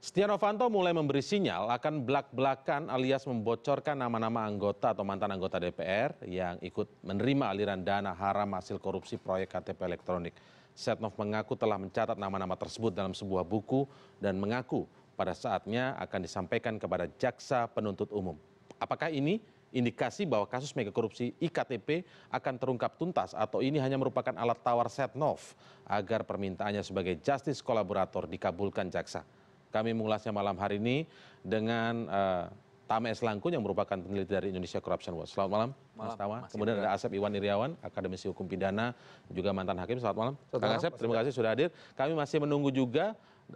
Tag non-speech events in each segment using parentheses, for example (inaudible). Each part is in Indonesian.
setia novanto mulai memberi sinyal akan belak belakan alias membocorkan nama nama anggota atau mantan anggota dpr yang ikut menerima aliran dana haram hasil korupsi proyek ktp elektronik setnov mengaku telah mencatat nama nama tersebut dalam sebuah buku dan mengaku pada saatnya akan disampaikan kepada jaksa penuntut umum apakah ini indikasi bahwa kasus mega korupsi iktp akan terungkap tuntas atau ini hanya merupakan alat tawar Setnov agar permintaannya sebagai justice kolaborator dikabulkan jaksa kami mengulasnya malam hari ini dengan eh, Tame Langkun yang merupakan peneliti dari Indonesia Corruption Watch. Selamat malam, Mas Tama. Kemudian ada Asep Iwan Iriawan, akademisi hukum pidana, juga mantan hakim. Selamat malam. Kang Asep, terima kasih sudah hadir. Kami masih menunggu juga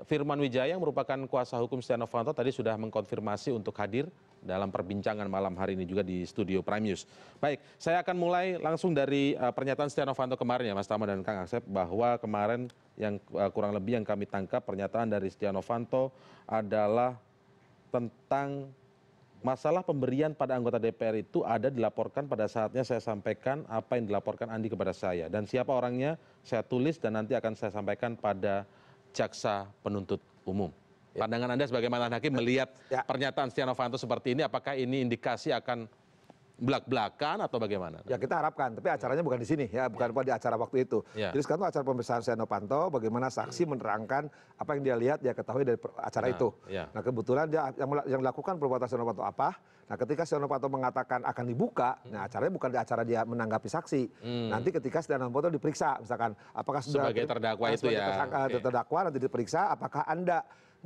firman wijaya yang merupakan kuasa hukum setia novanto tadi sudah mengkonfirmasi untuk hadir dalam perbincangan malam hari ini juga di studio Prime News. Baik, saya akan mulai langsung dari eh, pernyataan Setia Novanto kemarin ya Mas Tama dan Kang Asep bahwa kemarin yang eh, kurang lebih yang kami tangkap pernyataan dari Setia Novanto adalah tentang masalah pemberian pada anggota DPR itu ada dilaporkan pada saatnya saya sampaikan apa yang dilaporkan Andi kepada saya dan siapa orangnya saya tulis dan nanti akan saya sampaikan pada jaksa penuntut umum ya. pandangan anda sebagai mantan hakim ya. melihat ya. pernyataan setia novanto seperti ini apakah ini indikasi akan belak belakan atau bagaimana? Ya kita harapkan, tapi acaranya bukan di sini ya, bukan ya. di acara waktu itu. Ya. Jadi sekarang acara pemeriksaan Setia Novanto, bagaimana saksi menerangkan apa yang dia lihat, dia ketahui dari acara nah, itu. Ya. Nah kebetulan dia yang, yang perbuatan Setia Novanto apa? Nah ketika Setia Novanto mengatakan akan dibuka, hmm. nah acaranya bukan di acara dia menanggapi saksi. Hmm. Nanti ketika Setia Novanto diperiksa, misalkan apakah sudah sebagai terdakwa nah, itu sebagai ya? Tersangka, okay. Terdakwa nanti diperiksa, apakah anda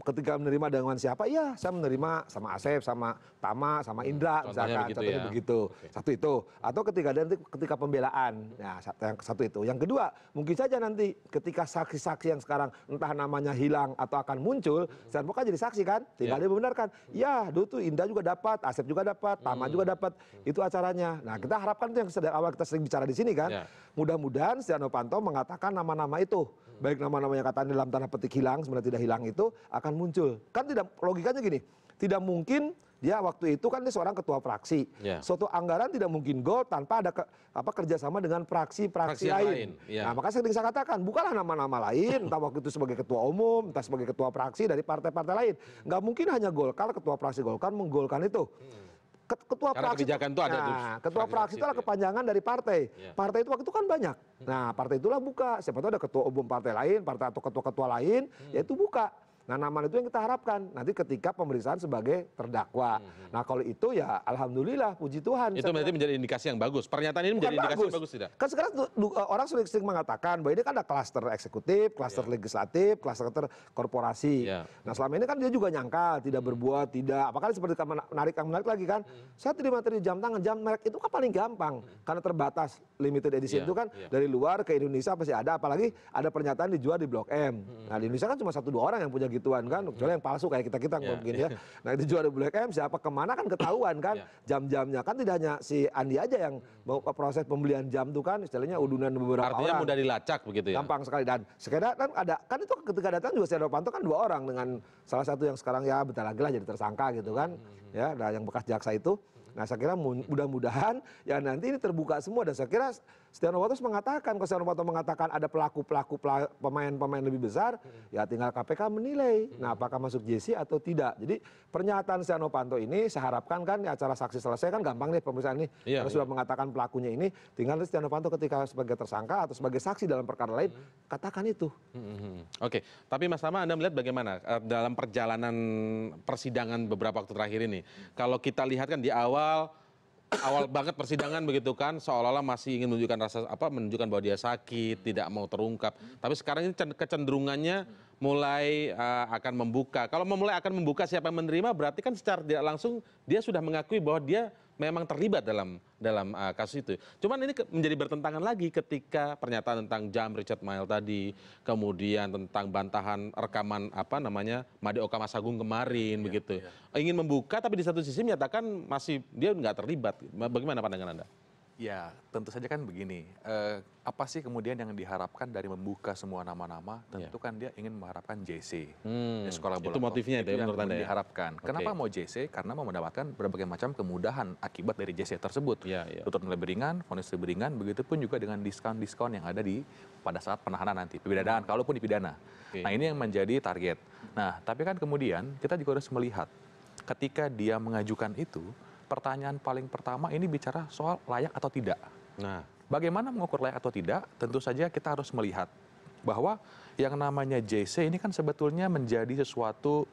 ketika menerima dengan siapa ya saya menerima sama Asep sama Tama sama hmm, Indra misalkan begitu contohnya ya. begitu okay. satu itu atau ketika nanti ketika pembelaan ya yang satu itu yang kedua mungkin saja nanti ketika saksi-saksi yang sekarang entah namanya hilang atau akan muncul hmm. saya kan jadi saksi kan tinggal yeah. dia membenarkan hmm. ya dulu tuh Indra juga dapat Asep juga dapat Tama hmm. juga dapat itu acaranya nah kita harapkan itu yang sedang awal kita sering bicara di sini kan yeah. mudah-mudahan Setia Novanto mengatakan nama-nama itu baik nama nama yang katanya dalam tanah petik hilang sebenarnya tidak hilang itu akan akan muncul kan tidak logikanya gini tidak mungkin dia waktu itu kan dia seorang ketua fraksi ya. suatu anggaran tidak mungkin gol tanpa ada ke, apa kerjasama dengan fraksi fraksi lain, lain. Ya. nah makanya sering saya katakan bukanlah nama-nama lain entah waktu itu sebagai ketua umum entah sebagai ketua fraksi dari partai-partai lain nggak mungkin hanya golkar ketua fraksi golkar menggolkan itu hmm ketua Karena praksi kebijakan itu, itu ada nah, ketua praksi itu adalah ya. kepanjangan dari partai. Ya. Partai itu waktu itu kan banyak. Hmm. Nah, partai itulah buka. Siapa tahu ada ketua umum partai lain, partai atau ketua-ketua lain, hmm. yaitu buka. Nah, nama itu yang kita harapkan nanti ketika pemeriksaan sebagai terdakwa. Hmm. Nah, kalau itu ya alhamdulillah puji Tuhan. Itu berarti menjadi indikasi yang bagus. Pernyataan ini menjadi indikasi bagus. yang bagus tidak? Kan sekarang eh, orang sering-sering mengatakan bahwa ini kan ada klaster eksekutif, klaster iya. legislatif, klaster korporasi. Iya. Nah, selama ini kan dia juga nyangka tidak hmm. berbuat, tidak. Apakah seperti menarik yang menarik lagi kan? Hmm. Saya terima materi jam tangan, jam merek itu kan paling gampang hmm. karena terbatas limited edition iya, itu kan dari luar ke Indonesia pasti ada apalagi ada pernyataan dijual di Blok M. Nah, di Indonesia kan cuma satu dua orang yang punya gitu begituan kan hmm. kecuali yang palsu kayak kita kita mungkin ya, ya. ya nah itu juara black M siapa kemana kan ketahuan kan ya. jam-jamnya kan tidak hanya si Andi aja yang proses pembelian jam tuh kan istilahnya udunan beberapa Artinya orang artinya mudah dilacak begitu ya gampang sekali dan sekedar kan ada kan itu ketika datang juga Setia Panto kan dua orang dengan salah satu yang sekarang ya betul lagi lah jadi tersangka gitu kan hmm. ya nah yang bekas jaksa itu nah saya kira mudah-mudahan ya nanti ini terbuka semua dan saya kira setia novanto mengatakan kalau setia novanto mengatakan ada pelaku pelaku pemain pemain lebih besar ya tinggal kpk menilai hmm. nah apakah masuk jc atau tidak jadi pernyataan setia novanto ini saya harapkan kan ya acara saksi selesai kan gampang nih pemeriksaan ini iya, karena sudah iya. mengatakan pelakunya ini tinggal setia novanto ketika sebagai tersangka atau sebagai saksi dalam perkara lain hmm. katakan itu hmm, oke tapi mas tama anda melihat bagaimana eh, dalam perjalanan persidangan beberapa waktu terakhir ini kalau kita lihat kan di awal awal banget persidangan begitu kan seolah olah masih ingin menunjukkan rasa apa menunjukkan bahwa dia sakit tidak mau terungkap tapi sekarang ini kecenderungannya mulai uh, akan membuka kalau memulai akan membuka siapa yang menerima berarti kan secara tidak langsung dia sudah mengakui bahwa dia memang terlibat dalam dalam eh, kasus itu. Cuman ini menjadi bertentangan lagi ketika pernyataan tentang jam Richard Mail tadi, kemudian tentang bantahan rekaman apa namanya Madeoka Masagung kemarin iya, begitu. Iya. Ingin membuka tapi di satu sisi menyatakan masih dia nggak terlibat. Bagaimana pandangan Anda? ya tentu saja kan begini eh, apa sih kemudian yang diharapkan dari membuka semua nama-nama tentu ya. kan dia ingin mengharapkan JC ya, hmm, sekolah bola itu motifnya itu, ya, yang menurut anda ya? diharapkan okay. kenapa mau JC karena mau mendapatkan berbagai macam kemudahan akibat dari JC tersebut ya, ya. tuntutan lebih ringan vonis lebih ringan begitupun juga dengan diskon-diskon yang ada di pada saat penahanan nanti pidana kalaupun dipidana okay. nah ini yang menjadi target nah tapi kan kemudian kita juga harus melihat ketika dia mengajukan itu pertanyaan paling pertama ini bicara soal layak atau tidak. Nah, bagaimana mengukur layak atau tidak? Tentu saja kita harus melihat bahwa yang namanya JC ini kan sebetulnya menjadi sesuatu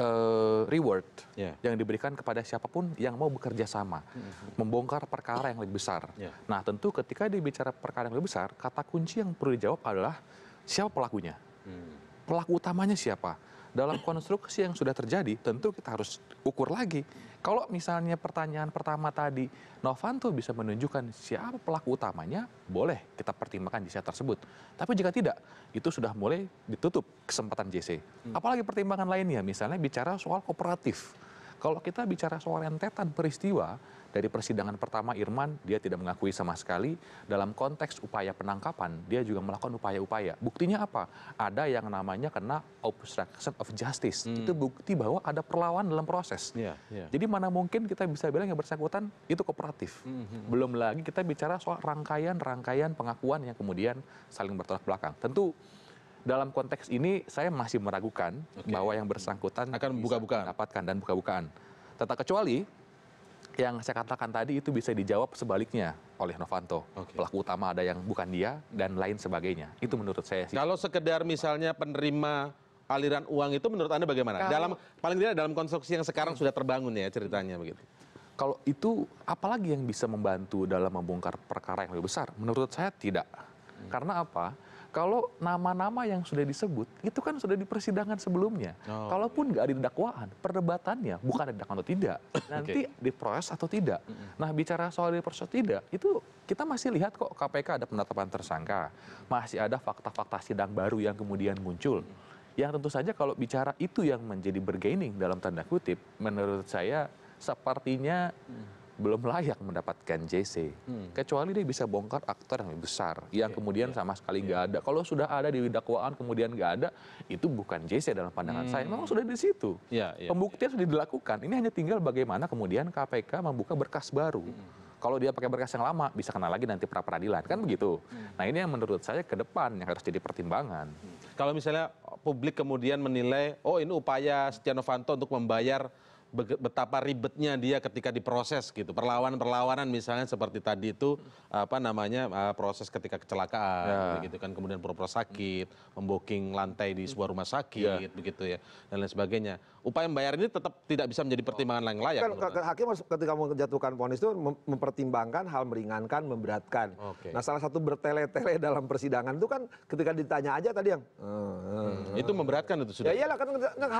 uh, reward yeah. yang diberikan kepada siapapun yang mau bekerja sama, mm-hmm. membongkar perkara yang lebih besar. Yeah. Nah, tentu ketika dibicara perkara yang lebih besar, kata kunci yang perlu dijawab adalah siapa pelakunya, mm. pelaku utamanya siapa. Dalam konstruksi yang sudah terjadi, tentu kita harus ukur lagi kalau misalnya pertanyaan pertama tadi novanto bisa menunjukkan siapa pelaku utamanya boleh kita pertimbangkan jc tersebut tapi jika tidak itu sudah mulai ditutup kesempatan jc hmm. apalagi pertimbangan lainnya misalnya bicara soal kooperatif kalau kita bicara soal rentetan peristiwa dari persidangan pertama Irman dia tidak mengakui sama sekali dalam konteks upaya penangkapan dia juga melakukan upaya-upaya. Buktinya apa? Ada yang namanya kena obstruction of justice. Hmm. Itu bukti bahwa ada perlawan dalam proses. Yeah, yeah. Jadi mana mungkin kita bisa bilang yang bersangkutan itu kooperatif. Mm -hmm. Belum lagi kita bicara soal rangkaian-rangkaian pengakuan yang kemudian saling bertolak belakang. Tentu dalam konteks ini saya masih meragukan bahwa yang bersangkutan akan bukaan buka-bukaan mendapatkan dan buka bukaan. Tetap kecuali yang saya katakan tadi itu bisa dijawab sebaliknya oleh Novanto. Okay. Pelaku utama ada yang bukan dia dan lain sebagainya. Itu hmm. menurut saya sih. Kalau sekedar misalnya penerima aliran uang itu menurut Anda bagaimana? Kalau, dalam paling tidak dalam konstruksi yang sekarang sudah terbangun ya ceritanya begitu. Kalau itu apalagi yang bisa membantu dalam membongkar perkara yang lebih besar? Menurut saya tidak. Hmm. Karena apa? kalau nama nama yang sudah disebut itu kan sudah di persidangan sebelumnya oh. kalaupun nggak ada dakwaan perdebatannya bukan ada dakwaan atau tidak (clears throat) nanti diproses atau tidak nah bicara soal diproses atau tidak itu kita masih lihat kok KPK ada penetapan tersangka masih ada fakta-fakta sidang baru yang kemudian muncul yang tentu saja kalau bicara itu yang menjadi bergaining dalam tanda kutip menurut saya sepertinya mm belum layak mendapatkan JC hmm. kecuali dia bisa bongkar aktor yang lebih besar yang kemudian iya. sama sekali iya. nggak ada kalau sudah ada di dakwaan kemudian nggak ada itu bukan JC dalam pandangan saya hmm. memang sudah di situ iya, pembuktian sudah dilakukan ini hanya tinggal bagaimana kemudian KPK membuka berkas baru hmm. kalau dia pakai berkas yang lama bisa kena lagi nanti pra peradilan kan begitu. Hmm. Nah ini yang menurut saya ke depan yang harus jadi pertimbangan. Kalau misalnya publik kemudian menilai oh ini upaya Setia Novanto untuk membayar betapa ribetnya dia ketika diproses gitu perlawanan perlawanan misalnya seperti tadi itu apa namanya ah, proses ketika kecelakaan ya. gitu kan kemudian pura pura sakit memboking lantai di sebuah rumah sakit ya. begitu ya dan lain sebagainya upaya membayar ini tetap tidak bisa menjadi pertimbangan yang layak. Kan, hakim harus ketika menjatuhkan ponis itu mempertimbangkan hal meringankan, memberatkan. Okay. Nah, salah satu bertele-tele dalam persidangan itu kan ketika ditanya aja tadi yang hmm, itu memberatkan itu sudah. Ya lah kan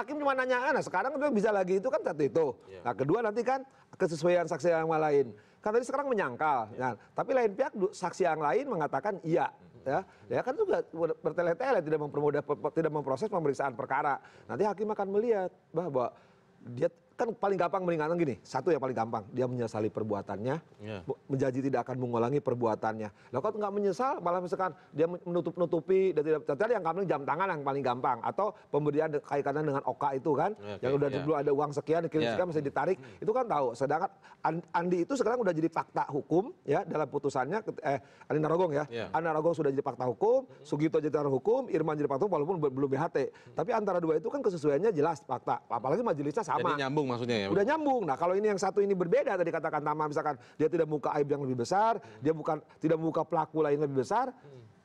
hakim cuma nanya, ah, nah sekarang itu bisa lagi itu kan satu itu. Iya. Nah, kedua nanti kan kesesuaian saksi yang lain. Kan tadi sekarang menyangkal, nah, tapi lain pihak saksi yang lain mengatakan iya. Ya, ya kan juga bertele tele tidak mempermudah tidak memproses pemeriksaan perkara nanti hakim akan melihat bahwa dia kan paling gampang meringankan gini satu yang paling gampang dia menyesali perbuatannya iya. menjadi tidak akan mengulangi perbuatannya lah kalau nggak menyesal malah misalkan dia menutup nutupi dan tidak ternyata yang kami jam tangan yang paling gampang atau pemberian kaitannya dengan oka itu kan iya, yang udah iya. dulu ada uang sekian dikirim sekian masih ditarik hmm. itu kan tahu sedangkan Andi itu sekarang udah jadi fakta hukum ya dalam putusannya eh Andi Narogong ya Andi Narogong sudah jadi fakta hukum Sugito jadi fakta hukum Irman jadi fakta hukum walaupun belum BHT hmm. tapi antara dua itu kan kesesuaiannya jelas fakta apalagi majelisnya sama jadi nyambung maksudnya ya udah nyambung nah kalau ini yang satu ini berbeda tadi katakan tama misalkan dia tidak membuka aib yang lebih besar dia bukan tidak membuka pelaku lain yang lebih besar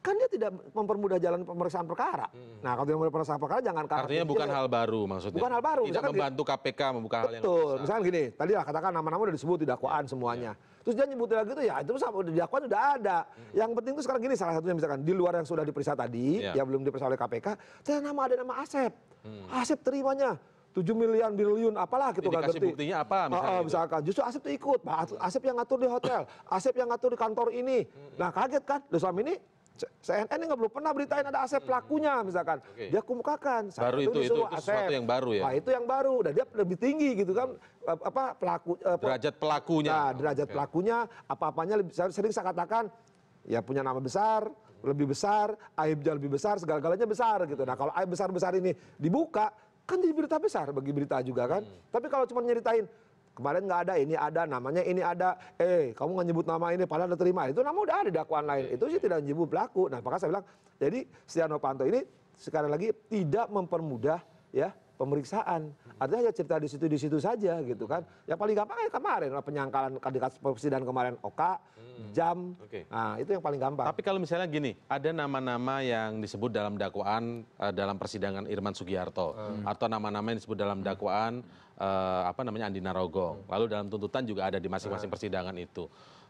kan dia tidak mempermudah jalan pemeriksaan perkara. Hmm. Nah, kalau tidak mempermudah pemeriksaan perkara jangan karena artinya bukan hal baru maksudnya. Bukan hal baru. Tidak misalkan membantu gini, KPK membuka betul, hal yang Betul. Misalkan gini, tadi lah katakan nama-nama udah disebut di dakwaan semuanya. Ya. Terus dia nyebutin lagi itu ya itu sudah di dakwaan udah ada. Hmm. Yang penting itu sekarang gini salah satunya misalkan di luar yang sudah diperiksa tadi, ya. yang belum diperiksa oleh KPK, ternyata nama ada nama Asep. Hmm. Asep terimanya tujuh miliar triliun apalah gitu nggak ngerti buktinya apa misalnya, uh, misalkan justru Asep tuh ikut Asep yang ngatur di hotel Asep yang ngatur di kantor ini nah kaget kan loh selama ini CNN nggak belum pernah beritain ada Asep pelakunya misalkan dia kemukakan baru itu itu, itu, sesuatu yang baru ya nah, itu yang baru dan dia lebih tinggi gitu kan apa pelaku eh, derajat pelakunya nah, derajat pelakunya apa apanya lebih, sering saya katakan ya punya nama besar lebih besar aibnya lebih besar segala-galanya besar gitu nah kalau aib besar besar ini dibuka kan jadi berita besar bagi berita juga kan hmm. tapi kalau cuma nyeritain kemarin nggak ada ini ada namanya ini ada eh kamu nggak nyebut nama ini padahal udah terima itu nama udah ada dakwaan lain itu sih tidak nyebut pelaku nah maka saya bilang jadi setia novanto ini sekali lagi tidak mempermudah ya pemeriksaan artinya ya cerita di situ di situ saja gitu kan yang paling gampang ya kemarin penyangkalan kandidat presiden kemarin oka hmm, jam Nah, itu yang paling gampang tapi kalau misalnya gini ada nama nama yang disebut dalam dakwaan eh, dalam persidangan Irman Sugiharto hmm. atau nama nama yang disebut dalam dakwaan eh, apa namanya Andi Narogong hmm. lalu dalam tuntutan juga ada di masing masing nah. persidangan itu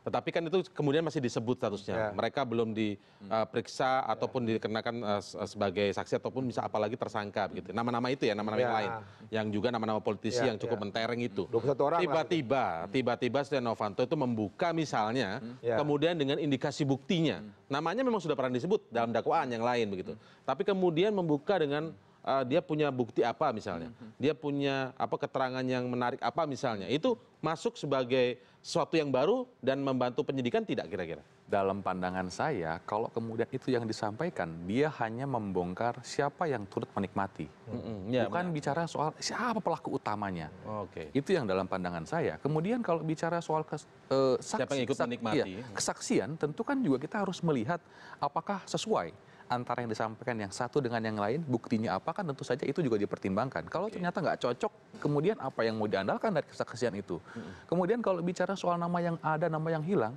tetapi kan itu kemudian masih disebut statusnya ya. mereka belum diperiksa hmm. eh, ataupun dikenakan eh, eh, sebagai saksi ataupun bisa apalagi tersangka hmm. begitu nama nama itu ya nama nama yang ya. lain yang juga nama nama politisi ya, yang cukup mentereng itu tiba tiba hmm. tiba tiba setia novanto itu membuka misalnya kemudian dengan indikasi buktinya namanya memang sudah pernah disebut dalam dakwaan yang lain begitu tapi kemudian membuka dengan Eh, dia punya bukti apa misalnya hmm, hmm. dia punya apa keterangan yang menarik apa misalnya itu masuk sebagai sesuatu yang baru dan membantu penyidikan tidak kira kira dalam pandangan saya kalau kemudian itu yang disampaikan dia hanya membongkar siapa yang turut menikmati iya, bukan bicara soal siapa pelaku utamanya itu yang dalam pandangan saya kemudian kalau bicara soal eh, iya, kesaksian tentu kan juga kita harus melihat apakah sesuai antara yang disampaikan yang satu dengan yang lain buktinya apa kan tentu saja itu juga dipertimbangkan kalau okay. Iya. ternyata nggak cocok kemudian apa yang mau diandalkan dari kesaksian itu hmm. kemudian kalau bicara soal nama yang ada nama yang hilang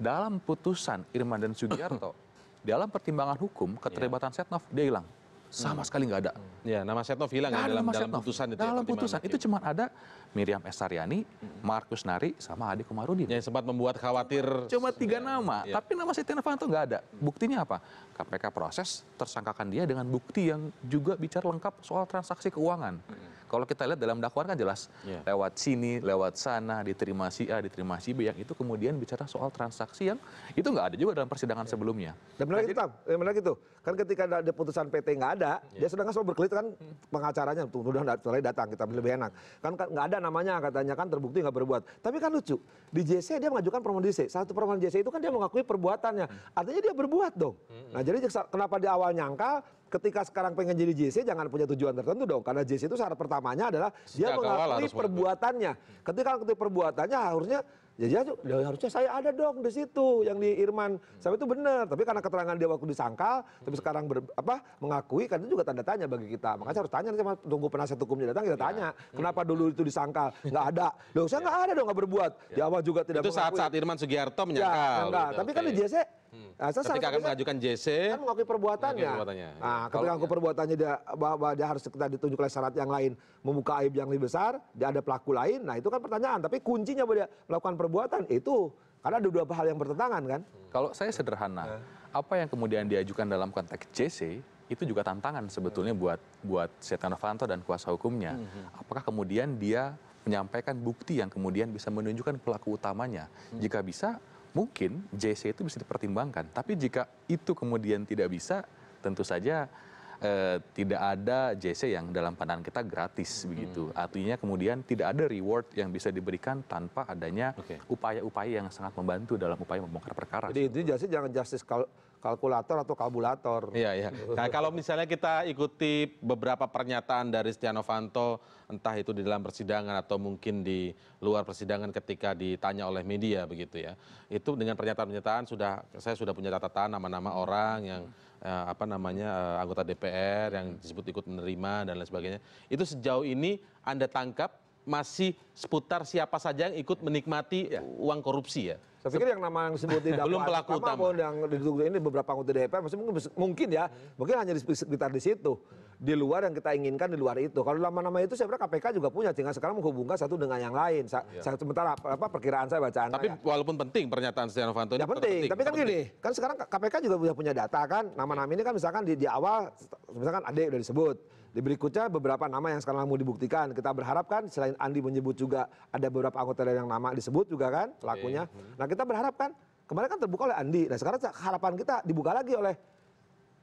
dalam putusan Irman dan Sugiarto (coughs) dalam pertimbangan hukum keterlibatan yeah. Setnov dia hilang sama hmm. sekali nggak ada. Ya, nama Setnov hilang ya, dalam, dalam putusan itu. Ya, dalam ya, putusan itu cuma ada Miriam Esaryani, hmm. Markus Nari, sama Adi Komarudin. Yang sempat membuat khawatir. Cuma tiga nama, ya. tapi nama Setia Novanto nggak ada. Hmm. Buktinya apa? KPK proses tersangkakan dia dengan bukti yang juga bicara lengkap soal transaksi keuangan. Hmm kalau kita lihat dalam dakwaan kan jelas iya. lewat sini lewat sana diterima si A diterima si B yang itu kemudian bicara soal transaksi yang itu nggak ada juga dalam persidangan iya. sebelumnya dan benar gitu benar gitu kan ketika ada putusan PT nggak ada iya. dia sedangkan selalu berkelit kan hmm. pengacaranya tuh udah datang kita lebih enak kan, kan nggak ada namanya katanya kan terbukti nggak berbuat tapi kan lucu di JC dia mengajukan permohonan JC satu permohonan JC itu kan dia mengakui perbuatannya hmm. artinya dia berbuat dong hmm. nah jadi kenapa di awal nyangkal ketika sekarang pengen jadi jc jangan punya tujuan tertentu dong karena jc itu syarat pertamanya adalah dia mengakui perbuatannya ketika mengakui perbuatannya harusnya ya, ya, ya, ya harusnya saya ada dong di situ yang di Irman sampai itu benar tapi karena keterangan dia waktu disangkal tapi sekarang ber, apa mengakui kan itu juga tanda tanya bagi kita makanya harus tanya sama tunggu penasihat hukumnya datang kita iya. tanya hmm. kenapa dulu itu disangkal nggak ada loh saya iya. nggak ada dong nggak berbuat ya. awal juga tidak itu mengakui. saat saat Irman Sugiharto menyangkal ya, enggak. Gitu, tapi kan di JC Hmm. Nah, ketika akan mengajukan jc kan mengakui perbuatannya ya. nah, ketika mengakui perbuatannya bahwa dia harus ditunjuk oleh syarat yang lain membuka aib yang lebih besar dia ada pelaku lain nah itu kan pertanyaan tapi kuncinya bahwa dia melakukan perbuatan itu karena ada dua hal yang bertentangan kan hmm. kalau saya sederhana nah. apa yang kemudian diajukan dalam konteks jc itu juga tantangan sebetulnya buat buat Setia Novanto dan kuasa hukumnya. Hmm. Apakah kemudian dia menyampaikan bukti yang kemudian bisa menunjukkan pelaku utamanya? Jika bisa, mungkin jc itu bisa dipertimbangkan tapi jika itu kemudian tidak bisa tentu saja eh, tidak ada jc yang dalam pandangan kita gratis hmm. begitu artinya kemudian tidak ada reward yang bisa diberikan tanpa adanya upaya upaya yang sangat membantu dalam upaya membongkar perkara jadi intinya justice jangan justice kalau kalkulator atau kalkulator. Iya, iya. Nah, kalau misalnya kita ikuti beberapa pernyataan dari Setia Novanto, entah itu di dalam persidangan atau mungkin di luar persidangan ketika ditanya oleh media begitu ya. Itu dengan pernyataan-pernyataan sudah saya sudah punya catatan nama-nama orang yang eh, apa namanya eh, anggota DPR yang disebut ikut menerima dan lain sebagainya. Itu sejauh ini Anda tangkap masih seputar siapa saja yang ikut menikmati ya. uang korupsi ya. Saya pikir yang nama yang disebut di (laughs) belum pelaku utama, yang ditunggu ini beberapa anggota DPR masih mungkin mungkin ya, mungkin hanya di sekitar di situ. Di luar yang kita inginkan di luar itu. Kalau nama-nama itu saya kira KPK juga punya, tinggal sekarang menghubungkan satu dengan yang lain. Sa saya, sementara apa perkiraan saya bacaan. Tapi walaupun penting pernyataan Setia Novanto ini. Ya penting, tapi kan gini, kan sekarang KPK juga punya punya data kan, nama-nama ini kan misalkan di, awal misalkan Ade udah disebut di berikutnya beberapa nama yang sekarang mau dibuktikan kita berharap kan selain andi menyebut juga ada beberapa anggota yang nama disebut juga kan iya. pelakunya nah kita berharap kan kemarin kan terbuka oleh andi nah sekarang harapan kita dibuka lagi oleh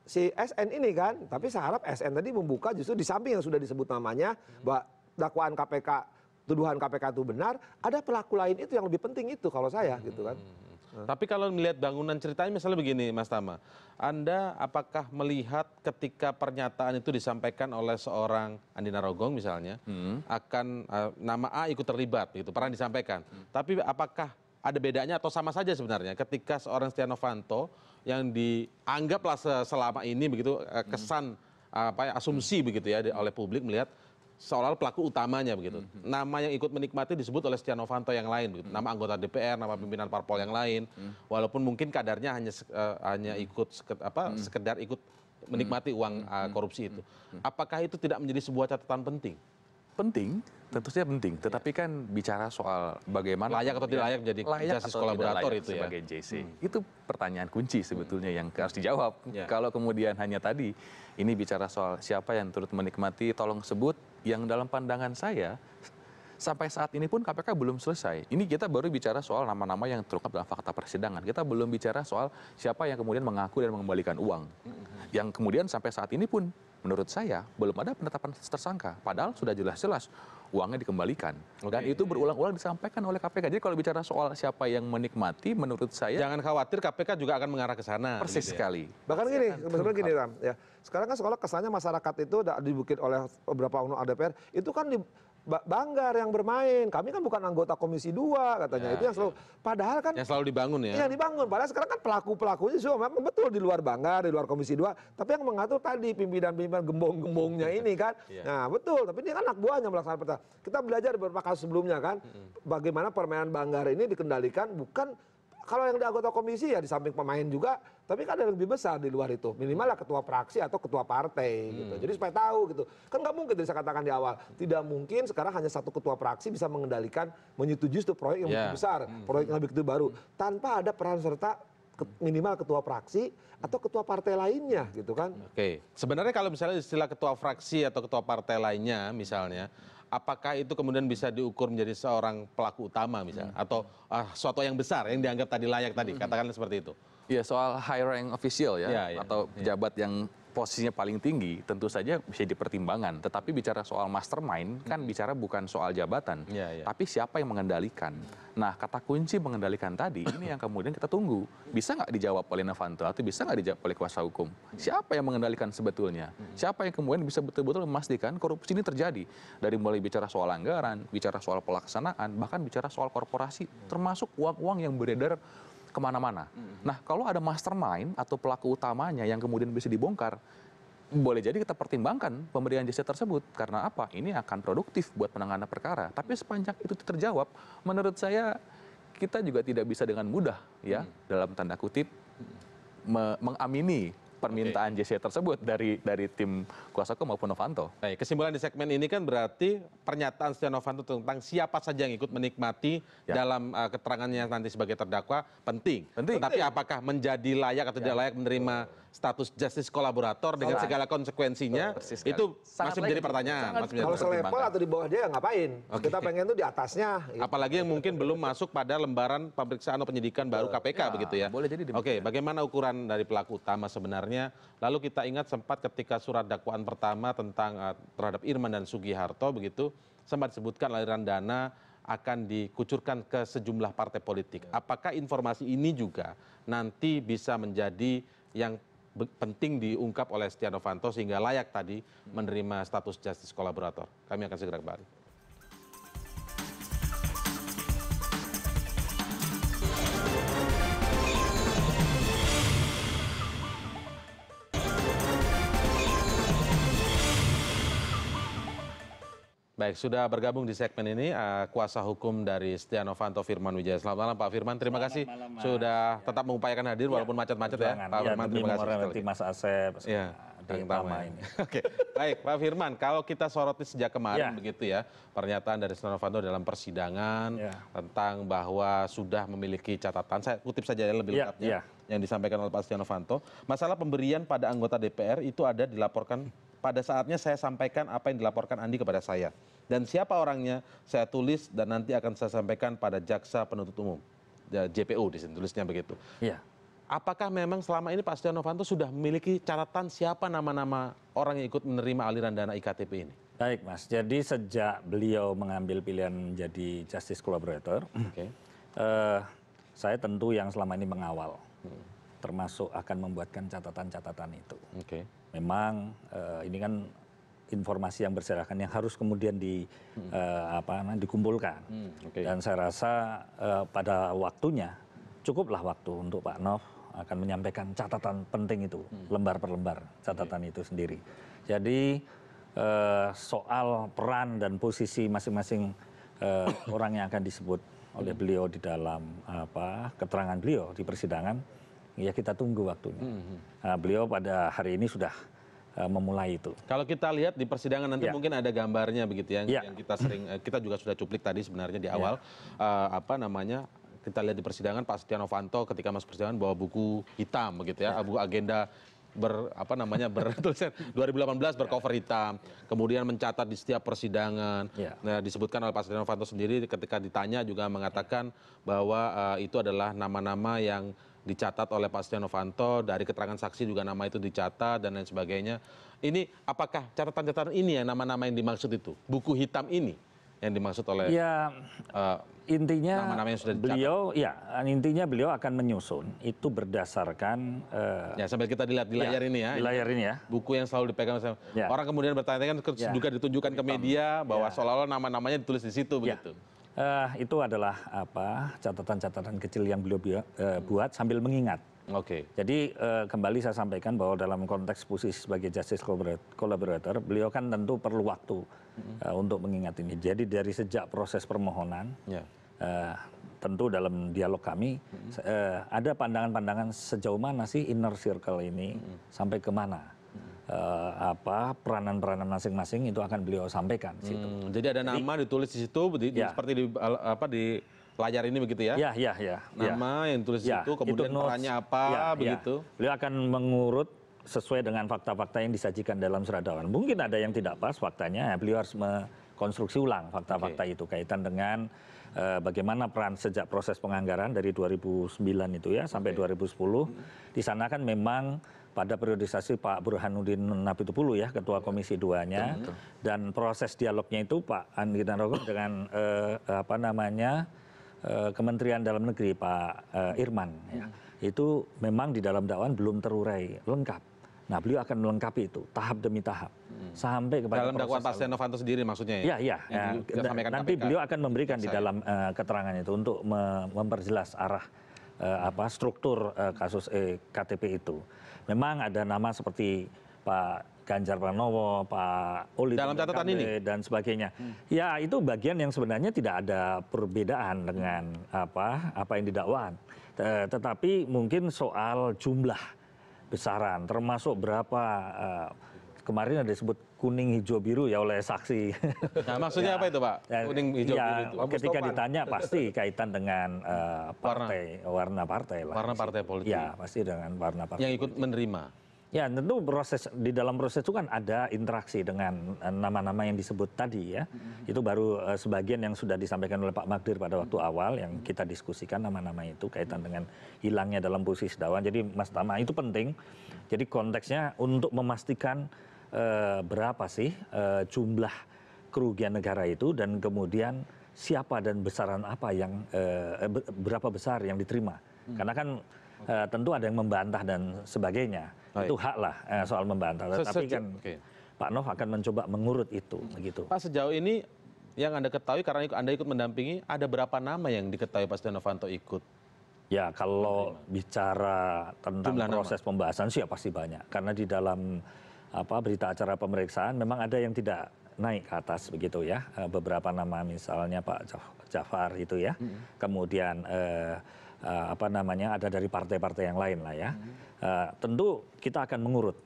si SN ini kan tapi saya harap SN tadi membuka justru di samping yang sudah disebut namanya bahwa dakwaan KPK tuduhan KPK itu benar ada pelaku lain itu yang lebih penting itu kalau saya gitu kan hmm tapi kalau melihat bangunan ceritanya misalnya begini mas tama anda apakah melihat ketika pernyataan itu disampaikan oleh seorang andi narogong misalnya hmm. akan eh, nama a ikut terlibat gitu pernah disampaikan hmm. tapi apakah ada bedanya atau sama saja sebenarnya ketika seorang setia novanto yang dianggaplah selama ini begitu eh, kesan hmm. apa, ya, asumsi begitu ya oleh publik melihat seolah pelaku utamanya begitu. Hmm, hmm. Nama yang ikut menikmati disebut oleh Setia Novanto yang lain begitu. Nama anggota DPR, nama hmm. pimpinan parpol yang lain. Walaupun mungkin kadarnya hanya uh, hanya ikut seket, apa sekedar ikut menikmati uang uh, korupsi itu. Apakah itu tidak menjadi sebuah catatan penting? Penting, tentu saja penting. Iya. Tetapi kan bicara soal bagaimana layak atau tidak layak menjadi layak justice kolaborator itu ya. sebagai ya. JC. Hmm. Itu pertanyaan kunci sebetulnya yang harus dijawab. Iya. Kalau kemudian hanya tadi ini bicara soal siapa yang turut menikmati, tolong sebut yang dalam pandangan saya sampai saat ini pun KPK belum selesai. Ini kita baru bicara soal nama-nama yang terungkap dalam fakta persidangan. Kita belum bicara soal siapa yang kemudian mengaku dan mengembalikan uang. Mm-hmm. Yang kemudian sampai saat ini pun menurut saya belum ada penetapan tersangka. Padahal sudah jelas-jelas uangnya dikembalikan dan itu berulang-ulang disampaikan oleh KPK jadi kalau bicara soal siapa yang menikmati menurut saya jangan khawatir KPK juga akan mengarah ke sana gitu persis gitu ya. sekali bahkan gini kan? sebenarnya gini Ram ya sekarang kan sekolah kesannya masyarakat itu dibukit oleh beberapa undang ADPR, DPR itu kan di, banggar yang bermain kami kan bukan anggota komisi dua katanya ya, itu yang ya. selalu padahal kan yang selalu dibangun ya yang dibangun padahal sekarang kan pelaku pelakunya semua memang betul di luar banggar di luar komisi dua tapi yang mengatur tadi pimpinan pimpinan gembong gembongnya ini kan iya. nah betul tapi ini kan anak buahnya melaksanakan peta kita belajar beberapa kasus sebelumnya kan bagaimana permainan banggar ini dikendalikan bukan kalau yang di anggota komisi ya di samping pemain juga tapi kan ada yang lebih besar di luar itu minimal lah ketua praksi atau ketua partai gitu hmm. jadi supaya tahu gitu kan nggak mungkin saya katakan di awal tidak mungkin sekarang hanya satu ketua praksi bisa mengendalikan menyetujui itu proyek yang ya. lebih besar hmm. proyek yang lebih gede baru hmm. tanpa ada peran serta minimal ketua praksi atau ketua partai lainnya gitu kan oke sebenarnya kalau misalnya istilah ketua fraksi atau ketua partai lainnya misalnya apakah itu kemudian bisa diukur menjadi seorang pelaku utama misalnya atau uh, suatu yang besar yang dianggap tadi layak tadi katakanlah seperti itu ya soal high rank official ya iya, iya. atau iya. pejabat yang posisinya paling tinggi tentu saja bisa dipertimbangkan tetapi bicara soal mastermind kan bicara bukan soal jabatan tapi siapa yang mengendalikan nah kata kunci mengendalikan tadi ini yang kemudian kita tunggu bisa nggak dijawab oleh Novanto atau bisa nggak dijawab oleh kuasa hukum siapa yang mengendalikan sebetulnya siapa yang kemudian bisa betul-betul memastikan korupsi ini terjadi dari mulai bicara soal anggaran bicara soal pelaksanaan bahkan bicara soal korporasi termasuk uang-uang yang beredar kemana-mana. Hmm. Nah, kalau ada mastermind atau pelaku utamanya yang kemudian bisa dibongkar, boleh jadi kita pertimbangkan pemberian jasa tersebut karena apa? Ini akan produktif buat penanganan perkara. Tapi mm-hmm. sepanjang itu terjawab, menurut saya kita juga tidak bisa dengan mudah ya hmm. dalam tanda kutip mm-hmm. mengamini permintaan JC tersebut dari dari tim kuasa hukum maupun Novanto. Baik, kesimpulan di segmen ini kan berarti pernyataan Setia Novanto tentang siapa saja yang ikut menikmati ya. dalam uh, eh, keterangannya nanti sebagai terdakwa penting. Penting. Tetapi apakah menjadi layak atau ya. tidak layak menerima status justice kolaborator dengan segala konsekuensinya kan? itu sangat masih menjadi pertanyaan. Kalau selevel atau di bawah dia ngapain? Okay. Kita pengen itu di atasnya. Gitu. Apalagi yang mungkin belum masuk pada lembaran pemeriksaan atau penyidikan baru KPK ya, begitu ya. Boleh jadi Oke, okay, bagaimana ukuran dari pelaku utama sebenarnya? sebenarnya lalu kita ingat sempat ketika surat dakwaan pertama tentang eh, terhadap irman dan sugiharto begitu sempat disebutkan aliran dana akan dikucurkan ke sejumlah partai politik ya. apakah informasi ini juga nanti bisa menjadi yang penting diungkap oleh setia novanto sehingga layak tadi menerima status justice kolaborator kami akan segera kembali Baik, sudah bergabung di segmen ini uh, kuasa hukum dari Setia Novanto Firman Wijaya. Selamat malam Pak Firman. Terima Selamat kasih malam, sudah ya. tetap mengupayakan hadir ya, walaupun macet-macet ya, Pak ya, Firman, terima kasih. Terima Mas Asep. Ya. pertama ini. (laughs) Oke, baik Pak Firman. Kalau kita soroti sejak kemarin ya. begitu ya, pernyataan dari Setia Novanto dalam persidangan ya. tentang bahwa sudah memiliki catatan. Saya kutip saja yang lebih ya, lengkapnya ya. yang disampaikan oleh Pak Setia Novanto. Masalah pemberian pada anggota DPR itu ada dilaporkan pada saatnya saya sampaikan apa yang dilaporkan andi kepada saya dan siapa orangnya saya tulis dan nanti akan saya sampaikan pada jaksa penuntut umum ya, JPU di sini tulisnya begitu. Iya. Apakah memang selama ini Pak Setia Novanto sudah memiliki catatan siapa nama-nama orang yang ikut menerima aliran dana iktp ini? Baik Mas, jadi sejak beliau mengambil pilihan menjadi Justice Collaborator, okay. eh, saya tentu yang selama ini mengawal, hmm. termasuk akan membuatkan catatan-catatan itu. Okay memang eh, ini kan informasi yang berserakan yang harus kemudian eh, dikumpulkan hmm, dan saya rasa eh, pada waktunya cukuplah waktu untuk pak Nov akan menyampaikan catatan penting itu hmm. lembar per lembar catatan itu sendiri jadi soal peran dan posisi masing masing orang yang akan disebut oleh hmm. beliau di dalam apa keterangan beliau di persidangan ya kita tunggu waktunya hmm, hmm. Nah, beliau pada hari ini sudah eh, memulai itu kalau kita lihat di persidangan nanti ya. mungkin ada gambarnya begitu ya, ya. yang kita sering eh, kita juga sudah cuplik tadi sebenarnya di ya. awal eh, apa namanya kita lihat di persidangan Pak Setia Novanto ketika masuk persidangan bawa buku hitam begitu ya buku agenda ber apa namanya bertulisan (laughs) 2018 bercover hitam kemudian mencatat di setiap persidangan ya. nah disebutkan oleh Pak Setia Novanto sendiri ketika ditanya juga mengatakan bahwa uh, itu adalah nama-nama yang dicatat oleh pak setia novanto dari keterangan saksi juga nama itu dicatat dan lain sebagainya ini apakah catatan catatan ini ya nama nama yang dimaksud itu buku hitam ini yang dimaksud oleh ya, eh, nama nama yang sudah dicatat ya, intinya beliau akan menyusun itu berdasarkan eh, ya sampai kita dilihat ya, di layar ini ya buku yang selalu dipegang orang kemudian bertanya kan juga ditunjukkan ke media bahwa seolah olah nama namanya ditulis di situ begitu Eh, itu adalah apa catatan-catatan kecil yang beliau eh, buat sambil mengingat. Oke. Jadi eh, kembali saya sampaikan bahwa dalam konteks posisi sebagai justice collaborator, beliau kan tentu perlu waktu untuk mengingat ini. Jadi dari sejak proses permohonan, ya. tentu dalam dialog kami ada pandangan-pandangan sejauh mana sih inner circle ini sampai kemana Eh, peranan peranan masing masing itu akan beliau sampaikan. Hmm, gitu. Jadi ada nama ditulis di situ ya. seperti di apa di layar ini begitu ya? Ya, ya, ya. ya. Nama yang tulis ya, itu, kemudian perannya apa, ya, ya. begitu? Ya. Beliau akan mengurut sesuai dengan fakta-fakta yang disajikan dalam surat dakwaan. Mungkin ada yang tidak pas faktanya, beliau harus mengkonstruksi ulang fakta-fakta okay. itu kaitan dengan uh, bagaimana peran sejak proses penganggaran dari 2009 itu ya sampai okay. 2010. Hmm. Di sana kan memang pada periodisasi Pak Burhanuddin Napitupulu ya ketua komisi 2-nya dan proses dialognya itu Pak Andi Narogong dengan eh, apa namanya eh, Kementerian Dalam Negeri Pak eh, Irman ya. Hmm. Itu memang di dalam dakwaan belum terurai lengkap. Nah, beliau akan melengkapi itu tahap demi tahap hmm. sampai kepada dalam dakwaan Pak Setia Novanto sendiri maksudnya ya. Iya, iya. Ya, nanti KPK. beliau akan memberikan di dalam uh, keterangan itu untuk me memperjelas arah uh, apa struktur uh, kasus eh, KTP itu memang ada nama seperti pak ganjar pranowo pak oli dan sebagainya hmm. ya itu bagian yang sebenarnya tidak ada perbedaan dengan apa apa yang didakwaan tetapi mungkin soal jumlah besaran termasuk berapa eh, kemarin ada disebut kuning hijau biru ya oleh saksi nah, maksudnya (laughs) ya. apa itu pak ya, kuning hijau ya, biru itu. ketika ditanya pasti kaitan dengan eh, partai warna partai lah. warna partai politik ya pasti dengan warna partai yang ikut menerima Ya tentu proses di dalam proses itu kan ada interaksi dengan eh, nama-nama yang disebut tadi ya. Mm-hmm. Itu baru uh, sebagian yang sudah disampaikan oleh Pak Magdir pada waktu awal yang kita diskusikan nama-nama itu kaitan dengan hilangnya dalam posisi dakwaan. Jadi Mas Tama itu penting. Jadi konteksnya untuk memastikan Eh, berapa sih eh, jumlah kerugian negara itu dan kemudian siapa dan besaran apa yang eh, berapa besar yang diterima hmm. karena kan tentu ada yang membantah dan sebagainya itu hak lah soal membantah tapi kan Pak Nov akan mencoba mengurut itu hmm. begitu Pak sejauh ini yang anda ketahui karena anda ikut mendampingi ada berapa nama yang diketahui Pak Novanto ikut Ya kalau bicara tentang proses pembahasan sih ya pasti banyak karena di dalam apa berita acara pemeriksaan memang ada yang tidak naik ke atas begitu ya eh, beberapa nama misalnya pak jafar itu ya mm-hmm. kemudian eh, eh, apa namanya ada dari partai partai yang lain lah ya mm-hmm. tentu kita akan mengurut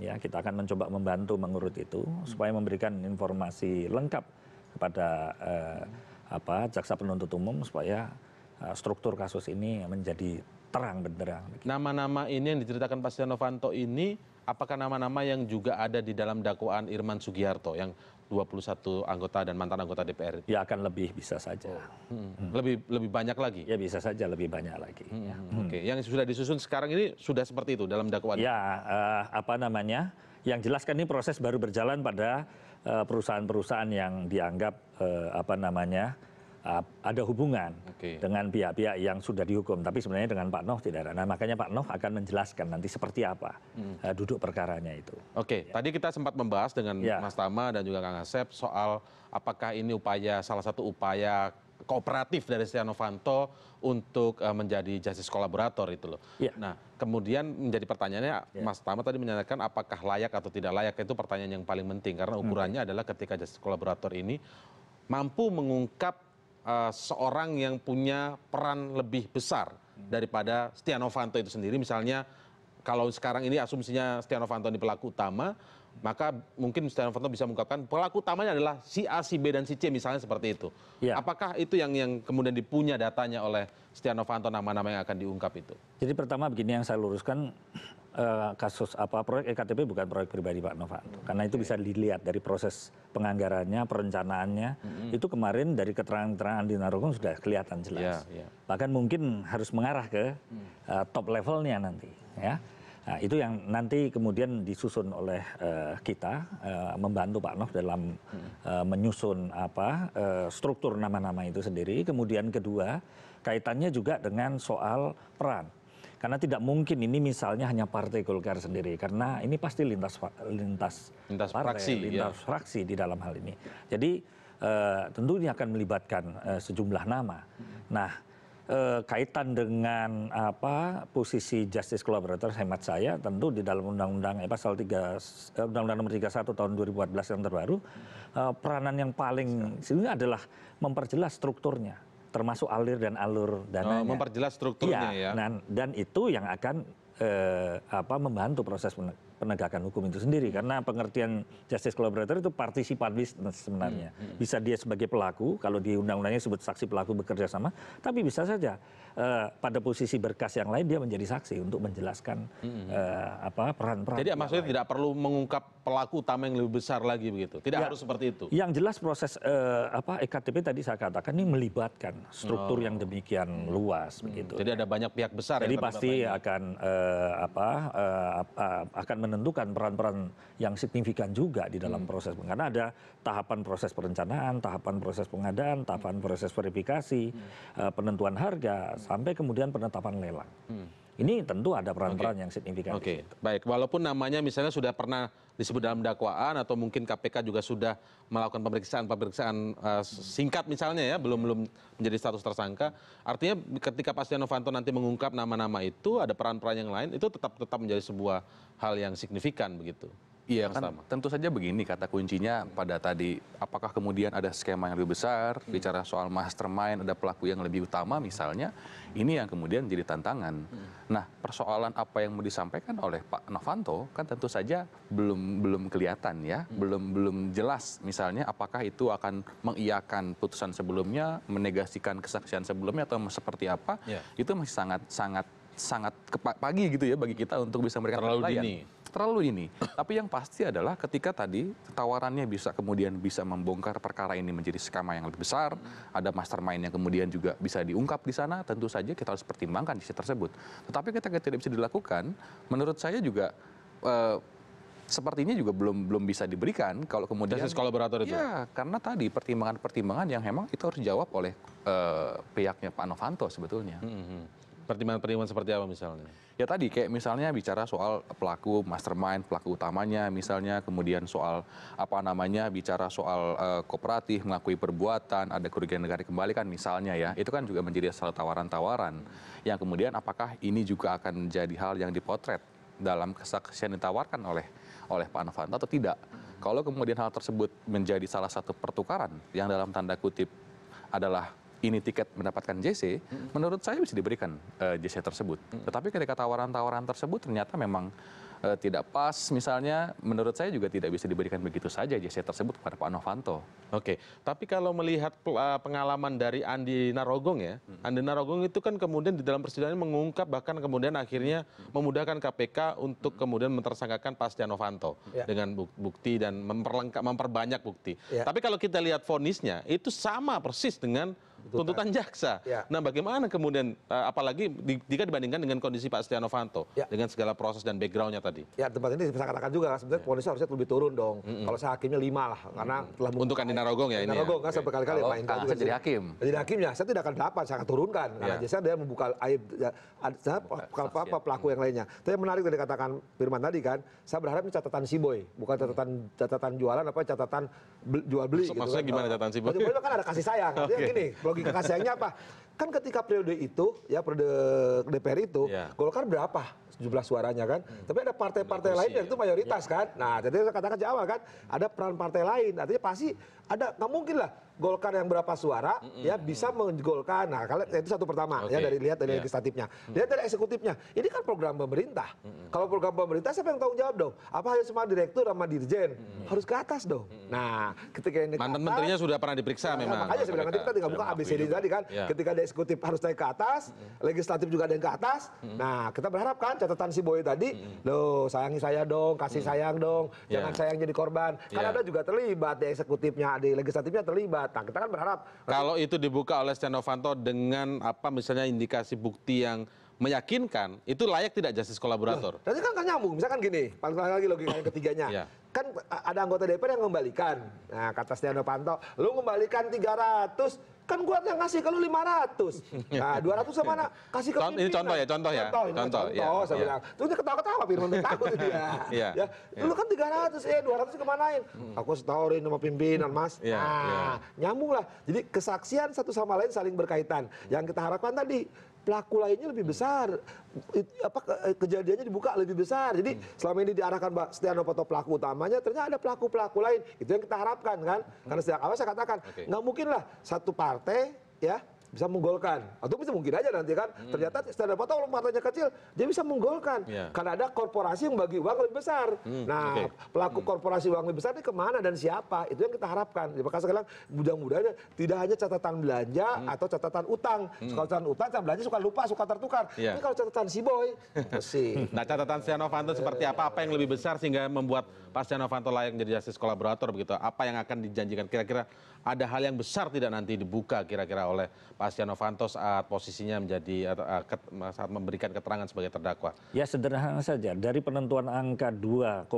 ya kita akan mencoba membantu mengurut itu mm-hmm. supaya memberikan informasi lengkap kepada apa jaksa penuntut umum supaya struktur kasus ini menjadi terang benderang nama nama ini yang diceritakan pak setia novanto ini apakah nama nama yang juga ada di dalam dakwaan Irman Sugiharto yang 21 anggota dan mantan anggota DPR? Ya akan lebih bisa saja. Oh, hmm. Lebih lebih banyak lagi. Ya bisa saja lebih banyak lagi. Hmm, ya. hmm, oke, yang sudah disusun sekarang ini sudah seperti itu dalam dakwaan. Ya, eh, apa namanya? Yang jelaskan ini proses baru berjalan pada eh, perusahaan-perusahaan yang dianggap eh, apa namanya? Uh, ada hubungan dengan pihak pihak yang sudah dihukum tapi sebenarnya dengan Pak Noh tidak ada nah makanya Pak Noh akan menjelaskan nanti seperti apa hmm. Uh, duduk perkaranya itu oke ya. tadi kita sempat membahas dengan ya. Mas Tama dan juga Kang Asep soal apakah ini upaya salah satu upaya kooperatif dari Setia Novanto untuk uh, menjadi justice kolaborator itu loh. Ya. Nah, kemudian menjadi pertanyaannya ya. Mas Tama tadi menyatakan apakah layak atau tidak layak itu pertanyaan yang paling penting karena ukurannya hmm. adalah ketika justice kolaborator ini mampu mengungkap Eh, seorang yang punya peran lebih besar daripada setia novanto itu sendiri misalnya kalau sekarang ini asumsinya setia novanto ini pelaku utama maka mungkin setia novanto bisa mengungkapkan pelaku utamanya adalah si a si b dan si c misalnya seperti itu ya. apakah itu yang kemudian dipunya datanya oleh setia novanto nama nama yang akan diungkap itu jadi pertama begini yang saya luruskan eh, kasus apa proyek ektp bukan proyek pribadi Pak Novanto karena itu bisa dilihat dari proses penganggarannya perencanaannya itu kemarin dari keterangan-keterangan di Narogong sudah kelihatan jelas ya, ya. bahkan mungkin harus mengarah ke mm. eh, top levelnya nanti ya nah itu yang nanti kemudian disusun oleh eh, kita eh, membantu pak Noh dalam hmm. eh, menyusun apa struktur nama nama itu sendiri kemudian kedua kaitannya juga dengan soal peran karena tidak mungkin ini misalnya hanya partai Golkar sendiri karena ini pasti lintas lintas lintas partai, fraksi iya. lintas ya. fraksi di dalam hal ini jadi tentu ini akan melibatkan sejumlah nama hmm. nah Eh, kaitan dengan apa posisi justice collaborator hemat saya tentu di dalam undang eh, eh, undang nomor tiga puluh satu tahun dua ribu empat belas yang terbaru eh, peranan yang paling sebenarnya adalah memperjelas strukturnya termasuk alir dan alur oh, Memperjelas strukturnya iya, ya. Dan itu yang akan apa eh, membantu proses penegakan hukum itu sendiri karena pengertian justice collaborator itu partisipan business sebenarnya hmm, hmm. bisa dia sebagai pelaku kalau di undang undangnya sebut saksi pelaku bekerja sama tapi bisa saja eh, pada posisi berkas yang lain dia menjadi saksi untuk menjelaskan hmm, eh, apa peran peran jadi maksudnya tidak perlu mengungkap pelaku utama yang lebih besar lagi begitu tidak ya, harus seperti itu yang jelas proses eh, apa ektp tadi saya katakan ini melibatkan struktur yang oh. demikian luas begitu jadi ada banyak pihak besar jadi ya pasti akan apa akan menentukan peran peran yang signifikan juga di dalam hmm. proses karena ada tahapan proses perencanaan tahapan proses pengadaan tahapan proses verifikasi hmm. eh, penentuan harga sampai kemudian penetapan lelang hmm. ini tentu ada peran peran yang signifikan oke baik walaupun namanya misalnya sudah pernah disebut dalam dakwaan atau mungkin kpk juga sudah melakukan pemeriksaan pemeriksaan eh, singkat misalnya ya belum belum menjadi status tersangka artinya ketika pak setia novanto nanti mengungkap nama nama itu ada peran peran yang lain itu tetap tetap menjadi sebuah hal yang signifikan begitu iya kan tentu saja begini kata kuncinya pada tadi apakah kemudian ada skema yang lebih besar hmm. bicara soal mastermind ada pelaku yang lebih utama misalnya ini yang kemudian jadi tantangan hmm. nah persoalan apa yang mau disampaikan oleh pak novanto kan tentu saja belum belum kelihatan ya hmm. belum belum jelas misalnya apakah itu akan mengiakan putusan sebelumnya menegasikan kesaksian sebelumnya atau seperti apa iya. itu masih sangat sangat sangat pagi gitu ya bagi kita untuk bisa memberikan terlalu dini terlalu ini. Tapi yang pasti adalah ketika tadi tawarannya bisa kemudian bisa membongkar perkara ini menjadi skema yang lebih besar, ada mastermind yang kemudian juga bisa diungkap di sana, tentu saja kita harus pertimbangkan sisi tersebut. Tetapi ketika tidak bisa dilakukan, menurut saya juga eh, sepertinya juga belum belum bisa diberikan kalau kemudian kolaborator itu. Ya, iya, karena tadi pertimbangan-pertimbangan yang memang itu harus dijawab oleh uh, pihaknya Pak Novanto sebetulnya. hmm. hmm pertimbangan pertimbangan seperti apa misalnya ya tadi kayak misalnya bicara soal pelaku mastermind pelaku utamanya misalnya kemudian soal apa namanya bicara soal uh, kooperatif mengakui perbuatan ada kerugian negara dikembalikan misalnya ya itu kan juga menjadi salah tawaran-tawaran yang kemudian apakah ini juga akan menjadi hal yang dipotret dalam kesaksian ditawarkan oleh oleh Pak Novanto atau tidak kalau kemudian hal tersebut menjadi salah satu pertukaran yang dalam tanda kutip adalah ini tiket mendapatkan jc menurut saya bisa diberikan eh, jc tersebut tetapi ketika tawaran tawaran tersebut ternyata memang eh, tidak pas misalnya menurut saya juga tidak bisa diberikan begitu saja jc tersebut kepada pak novanto oke tapi kalau melihat pengalaman dari andi narogong ya andi narogong itu kan kemudian di dalam persidangan mengungkap bahkan kemudian akhirnya memudahkan kpk untuk kemudian mentersangkakan pak setia novanto ya. dengan bukti dan memperbanyak bukti ya. tapi kalau kita lihat fonisnya itu sama persis dengan Kan. tuntutan jaksa ya. nah bagaimana kemudian eh, apalagi jika dibandingkan dengan kondisi pak setia novanto ya. dengan segala proses dan backgroundnya tadi ya tempat ini bisa katakan juga kan, sebenarnya ponisnya harusnya lebih turun dong kalau saya hakimnya lima lah karena telah untuk Andi Rogong ya ini ya? Rogong kan sampai kali-kali Pak Indra juga jadi hakim jadi hakimnya saya tidak akan dapat saya akan turunkan karena jasa dia membuka aib apa pelaku yang lainnya tapi yang menarik dari katakan Firman tadi kan saya berharap ini catatan si boy bukan catatan catatan jualan apa catatan jual beli gitu maksudnya kan. gimana catatan si boy kan ada kasih sayang artinya (laughs) gini logika kasihannya apa kan ketika periode itu ya periode dpr itu iya. golkar berapa jumlah suaranya kan hmm. tapi ada partai partai lain dan itu ya? mayoritas iya. kan nah jadi saya katakan di kan ada peran partai lain artinya pasti ada nggak mungkin lah Golkar yang berapa suara ya bisa menggolkan. Nah, kalau itu satu pertama ya dari lihat dari iya. legislatifnya. Lihat dari eksekutifnya. Ini kan program pemerintah. Kalau program pemerintah siapa yang tanggung jawab dong? Apa hanya semua direktur sama dirjen harus ke atas dong. Nah, ketika ini mantan menterinya sudah pernah diperiksa nah, memang. Makanya sebenarnya nanti kita tinggal buka ABCD tadi kan. Iya. Ketika ada eksekutif harus naik ke atas, legislatif juga ada yang ke atas. Nah, kita berharap kan catatan si Boy tadi, loh sayangi saya dong, kasih sayang dong, jangan iya. sayang jadi korban. Karena ada juga terlibat di eksekutifnya di legislatifnya terlibat. Nah, kita kan berharap kalau itu dibuka oleh Setia Novanto dengan apa misalnya indikasi bukti yang meyakinkan itu layak tidak justice kolaborator. Tadi kan kan nyambung, misalkan gini, paling lagi logika yang ketiganya. yeah. Kan eh, ada anggota DPR yang mengembalikan. Nah, kata Setia Novanto, lu mengembalikan 300 kan gua yang ngasih kalau lima 500 (laughs) nah 200 sama mana kasih ke ini contoh ya contoh ya contoh, contoh, contoh ya, saya ya. bilang terus dia ketawa-ketawa Firman takut itu dia (laughs) iya, ya, ya. lu kan 300 eh 200 kemanain hmm. aku setorin sama pimpinan mas ya, nah ya. nyambung lah jadi kesaksian satu sama lain saling berkaitan yang kita harapkan tadi pelaku lainnya lebih besar apa kejadiannya dibuka lebih besar jadi selama ini diarahkan Pak Setia Novanto pelaku utamanya ternyata ada pelaku pelaku lain itu yang kita harapkan kan karena sejak awal saya katakan nggak mungkin lah satu partai ya bisa menggolkan atau bisa mungkin aja nanti kan hmm. ternyata setelah dapat tahu matanya kecil dia bisa menggolkan iya. karena ada korporasi yang bagi uang lebih besar hmm, nah pelaku hmm. korporasi uang lebih besar ini kemana dan siapa itu yang kita harapkan maka sekarang mudah-mudahan tidak hanya catatan belanja atau catatan utang suka catatan utang catatan belanja suka lupa suka tertukar ini iya. kalau catatan si boy sih (laughs) nah catatan si Novanto seperti apa apa yang lebih besar sehingga membuat Pak Setia Novanto layak menjadi justice kolaborator begitu apa yang akan dijanjikan kira-kira ada hal yang besar tidak nanti dibuka kira-kira oleh pak sianovanto saat posisinya menjadi eh, saat memberikan keterangan sebagai terdakwa? Ya sederhana saja dari penentuan angka 2,5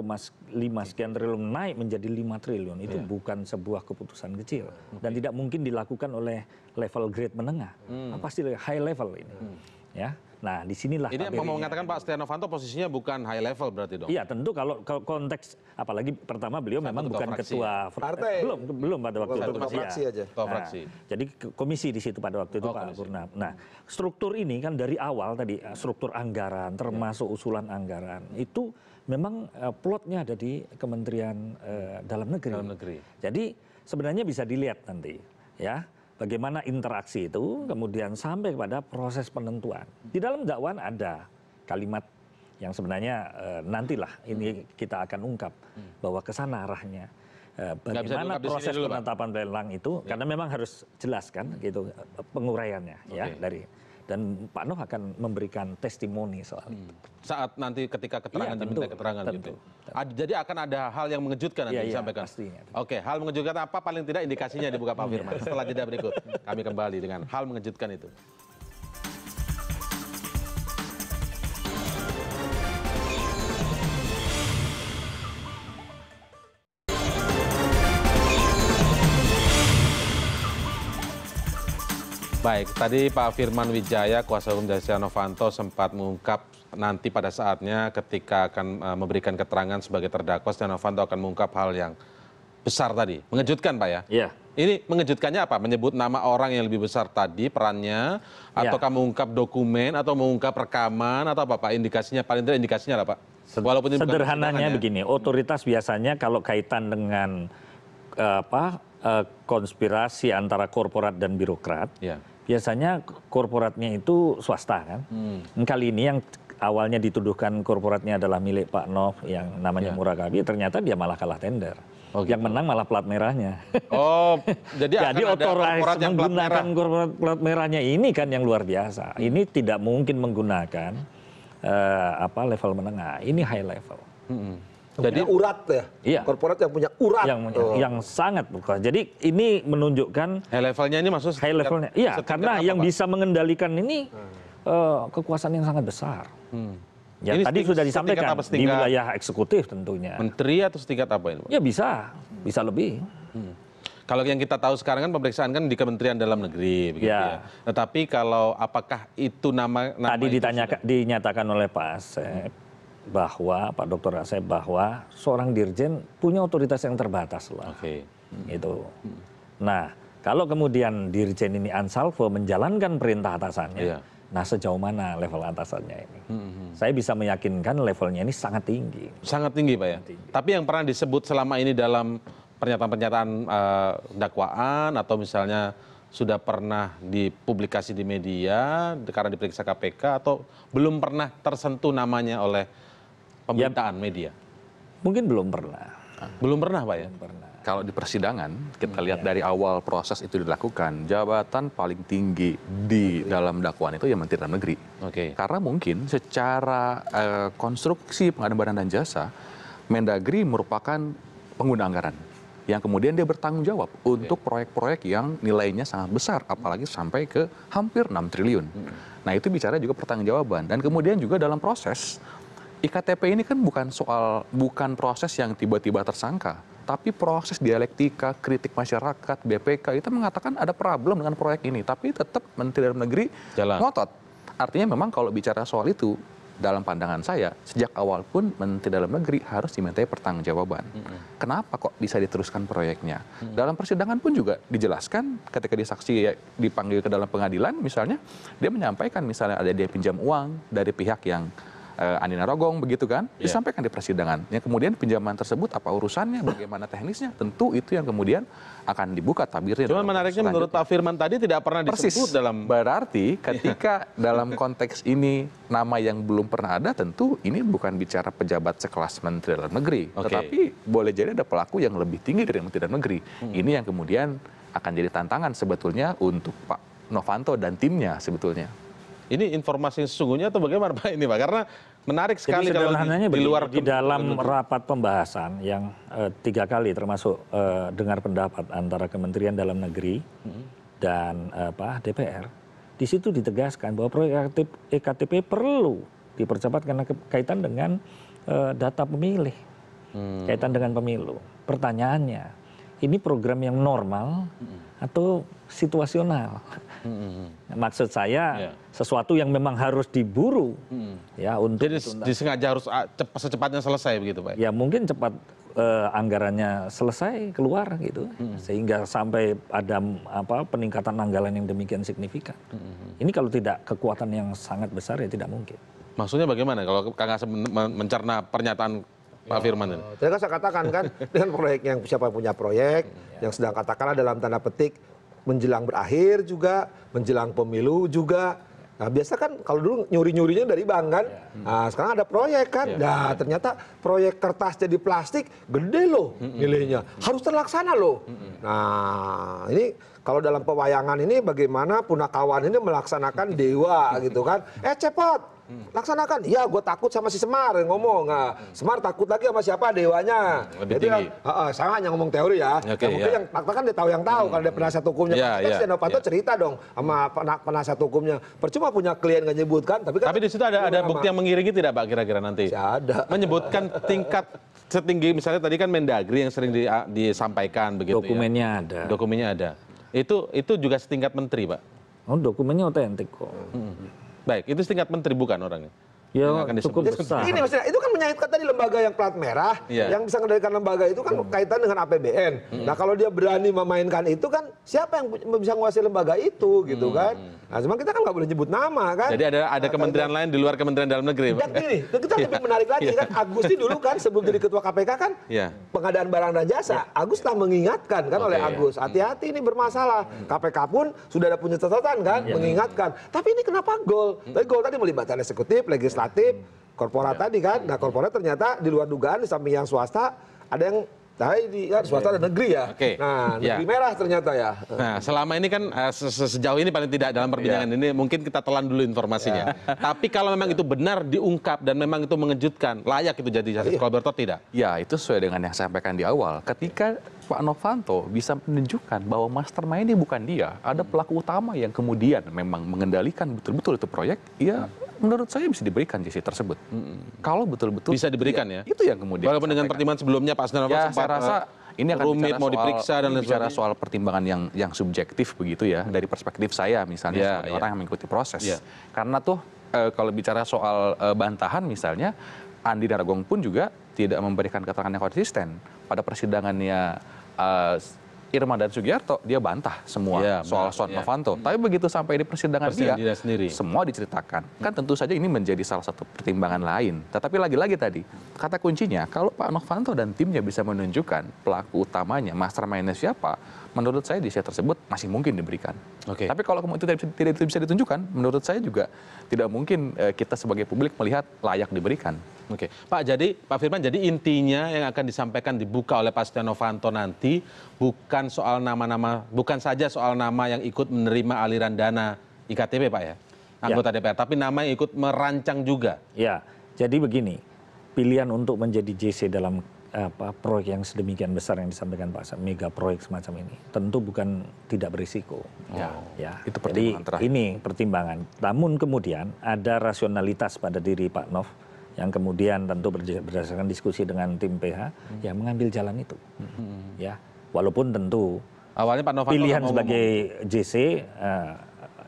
sekian triliun naik menjadi 5 triliun itu ya. bukan sebuah keputusan kecil dan tidak mungkin dilakukan oleh level grade menengah, hmm. pasti high level ini. Hmm. Ya, nah disinilah ini mau mengatakan pak setia novanto posisinya bukan high level berarti dong iya tentu kalau konteks apalagi pertama beliau memang bukan ketua partai belum belum pada waktu itu fraksi aja ya. nah, jadi komisi di situ pada waktu itu oh, pak Purnam nah struktur ini kan dari awal tadi struktur anggaran termasuk usulan anggaran itu memang eh, plotnya ada di Kementerian eh, Dalam Negeri Dalam Negeri jadi sebenarnya bisa dilihat nanti ya bagaimana interaksi itu kemudian sampai kepada proses penentuan di dalam dakwaan ada kalimat yang sebenarnya eh, nantilah ini kita akan ungkap bahwa kesana arahnya eh, bagaimana proses penetapan lelang itu iya. karena memang harus jelaskan gitu eh, penguraiannya ya dari dan Pak Nof akan memberikan testimoni soal hmm. itu. Saat nanti ketika keterangan iya, diminta keterangan tentu, gitu. Tentu. Jadi akan ada hal yang mengejutkan nanti iya, iya disampaikan. Iya, pastinya. Oke, hal mengejutkan apa paling tidak indikasinya dibuka Pak iya. Firman. Setelah jeda berikut kami kembali dengan hal mengejutkan itu. Baik, tadi Pak Firman Wijaya, kuasa hukum dari Novanto sempat mengungkap nanti pada saatnya ketika akan eh, memberikan keterangan sebagai terdakwa Setia Novanto akan mengungkap hal yang besar tadi. Mengejutkan Pak ya? Iya. Ini mengejutkannya apa? Menyebut nama orang yang lebih besar tadi perannya iya. atau kamu mengungkap dokumen atau mengungkap rekaman atau apa Pak indikasinya paling tidak indikasinya apa Pak. Walaupun sederhananya begini, otoritas biasanya kalau kaitan dengan eh, apa eh, konspirasi antara korporat dan birokrat ya biasanya korporatnya itu swasta kan. Hmm. Kali ini yang awalnya dituduhkan korporatnya adalah milik Pak Nov yang namanya ya. Murakabi, ternyata dia malah kalah tender. Oh, gitu. Yang menang malah plat merahnya. Oh, (laughs) jadi jadi otoritas korporat menggunakan plat merah. korporat plat merahnya ini kan yang luar biasa. Hmm. Ini tidak mungkin menggunakan uh, apa level menengah. Ini high level. Hmm jadi urat ya iya. korporat yang punya urat yang sangat bukan jadi ini menunjukkan high levelnya ini levelnya iya karena yang bisa mengendalikan ini hmm. eh, kekuasaan yang sangat besar hmm. ya tadi sudah disampaikan di wilayah eksekutif tentunya menteri atau setingkat apa ini ya bisa bisa lebih hmm. kalau yang kita tahu sekarang kan pemeriksaan kan di Kementerian Dalam Negeri begitu ya. ya. Tetapi kalau apakah itu nama, nama Tadi itu ditanyakan dinyatakan oleh Pak Asep bahwa Pak Dr. Asep bahwa seorang dirjen punya otoritas yang terbatas lah. Oke. Okay. Itu. Nah, kalau kemudian dirjen ini ansalvo menjalankan perintah atasannya, yeah. nah sejauh mana level atasannya ini? Hmm, hmm, hmm. Saya bisa meyakinkan levelnya ini sangat tinggi. Sangat tinggi, Pak ya. Tinggi. Tapi yang pernah disebut selama ini dalam pernyataan-pernyataan uh, dakwaan atau misalnya sudah pernah dipublikasi di media karena diperiksa KPK atau belum pernah tersentuh namanya oleh pemberitaan media? Mungkin belum pernah. Belum pernah Pak ya? Belum pernah. Kalau di persidangan, kita lihat ya. dari awal proses itu dilakukan, jabatan paling tinggi di Oke. dalam dakwaan itu ya Menteri Dalam Negeri. Oke. Karena mungkin secara eh, konstruksi pengadaan barang dan jasa, Mendagri merupakan pengguna anggaran yang kemudian dia bertanggung jawab okay. untuk proyek-proyek yang nilainya sangat besar, apalagi sampai ke hampir 6 triliun. Hmm. Nah itu bicara juga pertanggungjawaban dan kemudian juga dalam proses iktp ini kan bukan soal bukan proses yang tiba-tiba tersangka tapi proses dialektika kritik masyarakat BPK itu mengatakan ada problem dengan proyek ini tapi tetap Menteri Dalam Negeri Jalan. ngotot artinya memang kalau bicara soal itu dalam pandangan saya sejak awal pun Menteri Dalam Negeri harus dimintai pertanggungjawaban. Mm -hmm. Kenapa kok bisa diteruskan proyeknya? Mm -hmm. Dalam persidangan pun juga dijelaskan ketika disaksi ya, dipanggil ke dalam pengadilan misalnya dia menyampaikan misalnya ada dia pinjam uang dari pihak yang uh, Andina Rogong begitu kan yeah. disampaikan di persidangan. Yang kemudian pinjaman tersebut apa urusannya, bagaimana teknisnya, tentu itu yang kemudian akan dibuka tabirnya. Cuman menariknya menurut Pak Firman tadi tidak pernah disebut Persis. dalam berarti iya. ketika dalam konteks ini nama yang belum pernah ada tentu ini bukan bicara pejabat sekelas menteri dalam negeri, okay. tetapi boleh jadi ada pelaku yang lebih tinggi dari menteri dalam negeri. Hmm. Ini yang kemudian akan jadi tantangan sebetulnya untuk Pak Novanto dan timnya sebetulnya ini informasi yang sesungguhnya atau bagaimana pak ini pak karena menarik sekali kalau di luar di dalam rapat pembahasan yang eh, tiga kali termasuk eh, dengar pendapat antara Kementerian Dalam Negeri mm-hmm. dan eh, apa DPR di situ ditegaskan bahwa proyek EKTP e perlu dipercepat karena kaitan dengan data pemilih hmm. kaitan dengan pemilu pertanyaannya ini program yang normal mm-hmm. atau situasional Mm-hmm. maksud saya ya. sesuatu yang memang harus diburu mm-hmm. ya untuk disengaja harus ah, secepatnya selesai begitu pak ya mungkin cepat eh, anggarannya selesai keluar gitu mm-hmm. sehingga sampai ada apa peningkatan anggaran yang demikian signifikan ini kalau tidak kekuatan yang sangat besar ya tidak mungkin maksudnya bagaimana kalau kang mencerna pernyataan Pak ya, Firman ini. Tadi kan saya katakan kan (laughs) dengan proyek yang siapa punya proyek iya. yang sedang katakanlah dalam tanda petik menjelang berakhir juga menjelang pemilu juga nah biasa kan kalau dulu nyuri nyurinya dari bank kan iya. hmm. nah sekarang ada proyek kan iya. nah ternyata proyek kertas jadi plastik gede loh hmm, hmm. nilainya harus terlaksana loh nah ini kalau dalam pewayangan ini bagaimana punakawan ini melaksanakan dewa gitu kan eh cepot laksanakan ya gue takut sama si Semar yang ngomong nah, Semar takut lagi sama siapa dewanya hmm, lebih Jadi tinggi uh, uh, saya hanya ngomong teori ya okay, yang mungkin ya. yang fakta kan dia tahu yang tahu hmm. kalau dia hmm, penasihat hukumnya yeah, kan yeah, Novanto yeah. cerita dong sama penasihat hukumnya percuma punya klien nggak nyebutkan tapi kan tapi di situ ada ada bukti yang mengiringi tidak pak kira-kira nanti Tidak ada menyebutkan (laughs) tingkat setinggi misalnya tadi kan Mendagri yang sering di, disampaikan begitu ya. dokumennya ya. ada dokumennya ada itu itu juga setingkat menteri pak oh dokumennya otentik kok hmm baik itu setingkat menteri bukan orangnya Ya, cukup besar. Ini maksudnya, itu kan menyaitkan tadi lembaga yang plat merah, ya. yang bisa mengendalikan lembaga itu kan kaitan dengan APBN. Hmm. Nah, kalau dia berani memainkan itu kan, siapa yang bisa menguasai lembaga itu, gitu kan? Nah, cuma kita kan nggak boleh nyebut nama, kan? Jadi ada ada nah, kementerian lain di luar Kementerian Dalam Negeri. Dan ini, kita (laughs) lebih iya. menarik lagi iya. kan, Agus ini dulu kan sebelum jadi Ketua KPK kan, ya. pengadaan barang dan jasa, iya. Agus telah mengingatkan kan okay, oleh Agus, mm. hati-hati ini bermasalah. Hmm. KPK pun sudah ada punya catatan kan, ya. mengingatkan. Tapi ini kenapa gol? Mm. Tapi gol tadi melibatkan eksekutif, legislatif legislatif korporat ya. tadi kan nah korporat ternyata di luar dugaan di samping yang swasta ada yang Nah, ini ya swasta dan negeri ya. Nah, ya. negeri merah ternyata ya. Nah, selama ini kan eh, sejauh ini paling tidak dalam ya. perbincangan ini mungkin kita telan dulu informasinya. Tapi kalau memang itu benar diungkap dan memang itu mengejutkan, layak itu jadi iya. kolaborator ya. tidak? Ya, itu sesuai dengan yang saya sampaikan di awal. Ketika Pak Novanto bisa menunjukkan bahwa mastermind ini bukan dia, ada hmm. pelaku utama yang kemudian memang mengendalikan betul-betul itu proyek, ya hmm menurut saya bisa diberikan jc tersebut kalau betul betul bisa diberikan iya, ya itu yang kemudian walaupun dengan pertimbangan sebelumnya pak setia ya, sempat rasa eh, ini akan rumit mau diperiksa dan lain bicara soal pertimbangan yang yang subjektif begitu ya dari perspektif saya misalnya yeah, sebagai yeah. orang yang mengikuti proses yeah. karena tuh e, kalau bicara soal e, bantahan misalnya Andi Narogong pun juga tidak memberikan keterangan yang konsisten pada persidangannya e, Irma dan Sugiarto dia bantah semua ya, soal Soal ya. Novanto. Tapi begitu sampai di persidangan, dia, sendiri. semua diceritakan. Kan tentu saja ini menjadi salah satu pertimbangan lain. Tetapi lagi-lagi tadi kata kuncinya kalau Pak Novanto dan timnya bisa menunjukkan pelaku utamanya, mastermindnya siapa, menurut saya di usia tersebut masih mungkin diberikan. Okay. Tapi kalau itu tidak bisa ditunjukkan, menurut saya juga tidak mungkin eh, kita sebagai publik melihat layak diberikan. Oke, Pak. Jadi Pak Firman, jadi intinya yang akan disampaikan dibuka oleh Pak Setia Novanto nanti bukan soal nama-nama, bukan saja soal nama yang ikut menerima aliran dana IKTP, Pak ya, ya. anggota ya. DPR. Tapi nama yang ikut merancang juga. Ya, jadi begini, pilihan untuk menjadi JC dalam apa, proyek yang sedemikian besar yang disampaikan Pak Sam, mega proyek semacam ini tentu bukan tidak berisiko. Ya, ya. itu pertimbangan Jadi, terakhir. Ini pertimbangan. Namun kemudian ada rasionalitas pada diri Pak Nov yang kemudian tentu berdasarkan diskusi dengan tim PH hmm. yang mengambil jalan itu. Hmm. Ya, walaupun tentu awalnya Pak Novanto pilihan sebagai JC uh, eh,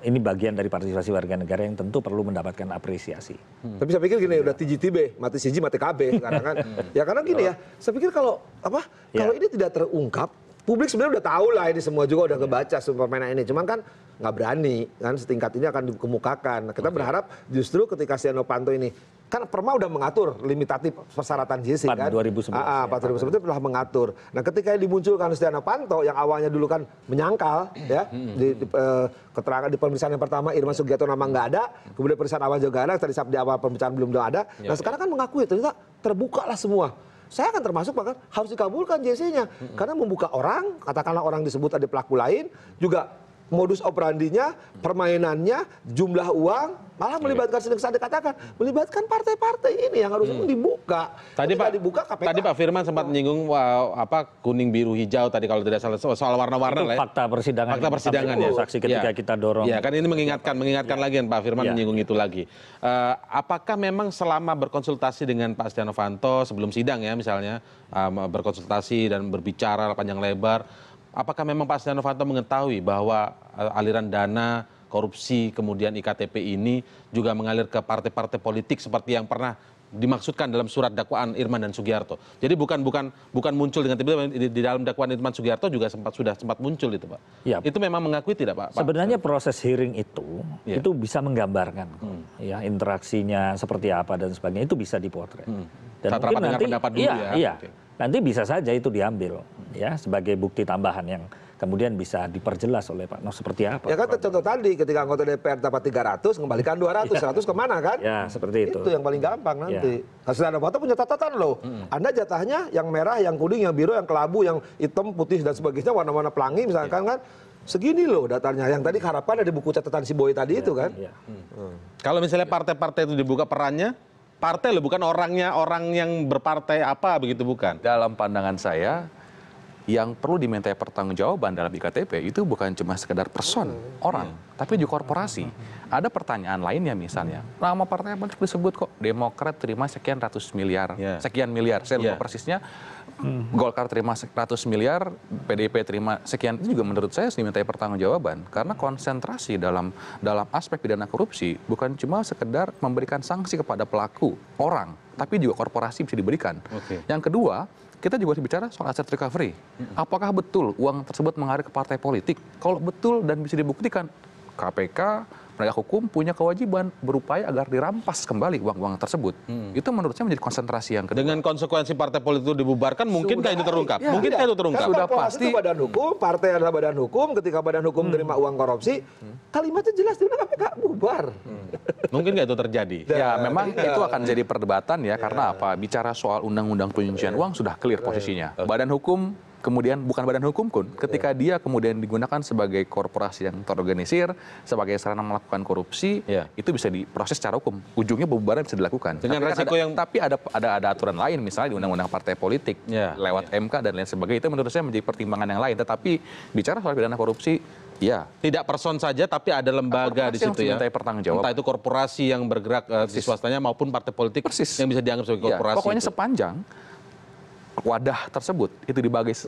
ini bagian dari partisipasi warga negara yang tentu perlu mendapatkan apresiasi. Hmm. Tapi saya pikir gini, udah TGTB, mati siji, mati KB sekarang kan. Hmm. ya karena gini ya, saya pikir kalau apa? Ya. Kalau ini tidak terungkap, publik sebenarnya udah tahu lah ini semua juga udah kebaca semua supermena ini cuman kan nggak berani kan setingkat ini akan dikemukakan nah, Kita kita berharap justru ketika Setia Panto ini kan Perma udah mengatur limitatif persyaratan JC kan 2011 ah, ah ya, 2011 itu telah mengatur nah ketika dimunculkan Setia Panto yang awalnya dulu kan menyangkal ya hmm. di, di uh, keterangan di pemeriksaan yang pertama Irma Sugiyato nama nggak ada kemudian pemeriksaan awal juga ada tadi di awal pemeriksaan belum ada nah ya. sekarang kan mengakui ternyata terbuka lah semua saya akan termasuk bahkan harus dikabulkan jc nya karena membuka orang katakanlah orang disebut ada pelaku lain juga modus operandinya permainannya jumlah uang malah iya. melibatkan sedang saya dikatakan melibatkan partai partai ini yang harusnya hmm. dibuka tadi pak dibuka KPK. Tadi pak firman sempat iya. menyinggung wow, apa kuning biru hijau tadi kalau tidak salah soal warna warna ya. fakta persidangan Fakta persidangan ya saksi ketika iya. kita dorong ya kan ini mengingatkan mengingatkan lagi kan pak firman menyinggung itu lagi eh, apakah memang selama berkonsultasi dengan pak stiano Novanto sebelum sidang ya misalnya berkonsultasi dan berbicara panjang lebar apakah memang pak setia novanto mengetahui bahwa eh, aliran dana korupsi kemudian iktp ini juga mengalir ke partai partai politik seperti yang pernah dimaksudkan dalam surat dakwaan irman dan sugiharto jadi bukan bukan bukan muncul dengan tiba tiba di dalam dakwaan irman sugiharto juga sempat sudah sempat muncul itu pak ya. itu memang mengakui tidak pak sebenarnya proses hearing itu ya. itu bisa menggambarkan hmm. ya interaksinya seperti apa dan sebagainya itu bisa dipotret hmm. dan Saat mungkin nanti pendapat dulu iya, ya iya. Okay nanti bisa saja itu diambil ya sebagai bukti tambahan yang kemudian bisa diperjelas oleh Pak Noh seperti apa. Ya kan contoh tadi ketika anggota DPR dapat 300 kembalikan 200, ya. 100 kemana kan? Ya seperti itu. Itu yang paling gampang ya. nanti. Ya. Hasil Anda foto punya catatan loh. Hmm. Anda jatahnya yang merah, yang kuning, yang biru, yang kelabu, yang hitam, putih dan sebagainya warna-warna pelangi misalkan ya. kan segini loh datanya. Yang tadi harapan ada di buku catatan si Boy tadi ya, itu kan. Ya. Hmm. Kalau misalnya partai-partai itu dibuka perannya partai loh bukan orangnya orang yang berpartai apa begitu bukan dalam pandangan saya yang perlu dimintai pertanggungjawaban dalam iktp itu bukan cuma sekedar person hmm. orang tapi juga korporasi ada pertanyaan lainnya misalnya nama partai apa disebut kok demokrat terima sekian ratus miliar yeah. sekian miliar saya lupa ya. persisnya Mhm. Golkar terima 100 miliar, PDIP terima sekian itu juga menurut saya dimintai pertanggungjawaban karena konsentrasi dalam dalam aspek pidana korupsi bukan cuma sekedar memberikan sanksi kepada pelaku orang, tapi juga korporasi bisa diberikan. Okay. Yang kedua, kita juga harus bicara soal aset recovery. Mhm. Apakah betul uang tersebut mengarah ke partai politik? Kalau betul dan bisa dibuktikan, KPK penegak hukum punya kewajiban berupaya agar dirampas kembali uang-uang tersebut. Hmm. Itu menurut saya menjadi konsentrasi yang kedua. Dengan konsekuensi partai politik itu dibubarkan, mungkinkah itu terungkap? Ya, mungkinkah itu terungkap? Kan kan sudah pasti. Itu badan hukum, partai adalah badan hukum. Ketika badan hukum hmm. terima uang korupsi, hmm. kalimatnya jelas di KPK bubar. Hmm. Mungkin nggak itu terjadi? (laughs) Ya, nah, memang ya. itu akan jadi perdebatan ya, ya. karena iya. apa? Bicara soal undang-undang penyucian ya. uang sudah clear iya. posisinya. Iya. Badan hukum kemudian bukan badan hukum pun iya. ketika dia kemudian digunakan sebagai korporasi yang terorganisir sebagai sarana melakukan korupsi iya. itu bisa diproses secara hukum ujungnya pembubaran bisa dilakukan dengan resiko yang tapi ada ada aturan lain misalnya di undang-undang partai politik iya. lewat MK dan lain sebagainya itu menurut saya menjadi pertimbangan yang lain tetapi bicara soal pidana korupsi Ya. Tidak person saja tapi ada lembaga di situ yang ya. pertanggung jawab. Entah itu korporasi yang bergerak uh, eh, di swastanya maupun partai politik Persis. yang bisa dianggap sebagai korporasi. Ya. Pokoknya itu. sepanjang wadah tersebut itu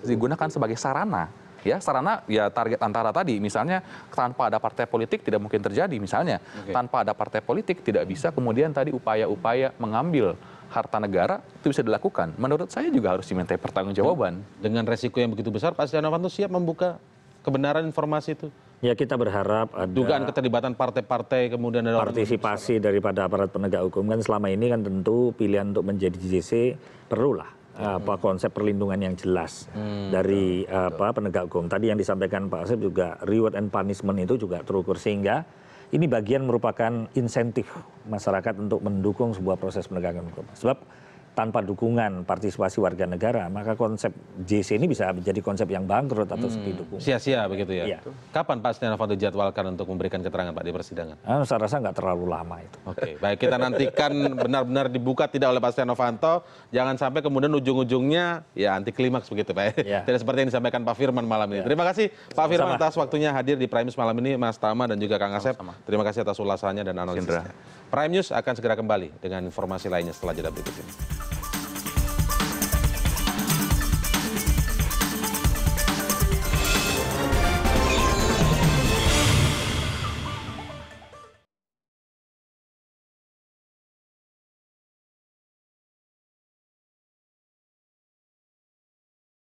digunakan sebagai sarana ya sarana ya target antara tadi misalnya tanpa ada partai politik tidak mungkin terjadi misalnya okay. tanpa ada partai politik tidak bisa kemudian tadi upaya-upaya mengambil harta negara itu bisa dilakukan menurut saya juga harus dimintai pertanggungjawaban dengan resiko yang begitu besar Pak Setia Novanto siap membuka kebenaran informasi itu Ya kita berharap ada dugaan keterlibatan partai-partai kemudian ada partisipasi daripada aparat penegak hukum kan selama ini kan tentu pilihan untuk menjadi JC perlulah apa konsep perlindungan yang jelas hmm, dari eh, apa penegak hukum tadi yang disampaikan pak asep juga reward and punishment itu juga terukur sehingga ini bagian merupakan insentif masyarakat untuk mendukung sebuah proses penegakan hukum sebab tanpa dukungan partisipasi warga negara maka konsep JC ini bisa menjadi konsep yang bangkrut atau hmm, sepi dukungan. Sia-sia begitu ya. ya. Kapan Pak Setia Novanto jadwalkan untuk memberikan keterangan Pak di persidangan? Nah, saya rasa nggak terlalu lama itu. Oke, okay, baik kita nantikan benar-benar dibuka tidak oleh Pak Setia Novanto, jangan sampai kemudian ujung-ujungnya ya anti klimaks begitu Pak. Ya. Iya. Tidak seperti yang disampaikan Pak Firman malam ini. Ya. Terima kasih Pak Firman atas waktunya hadir di Prime News malam ini Mas Tama dan juga Kang Asep. Sama. Terima kasih atas ulasannya dan analisisnya. Sindra prime news akan segera kembali dengan informasi lainnya setelah jeda berikut ini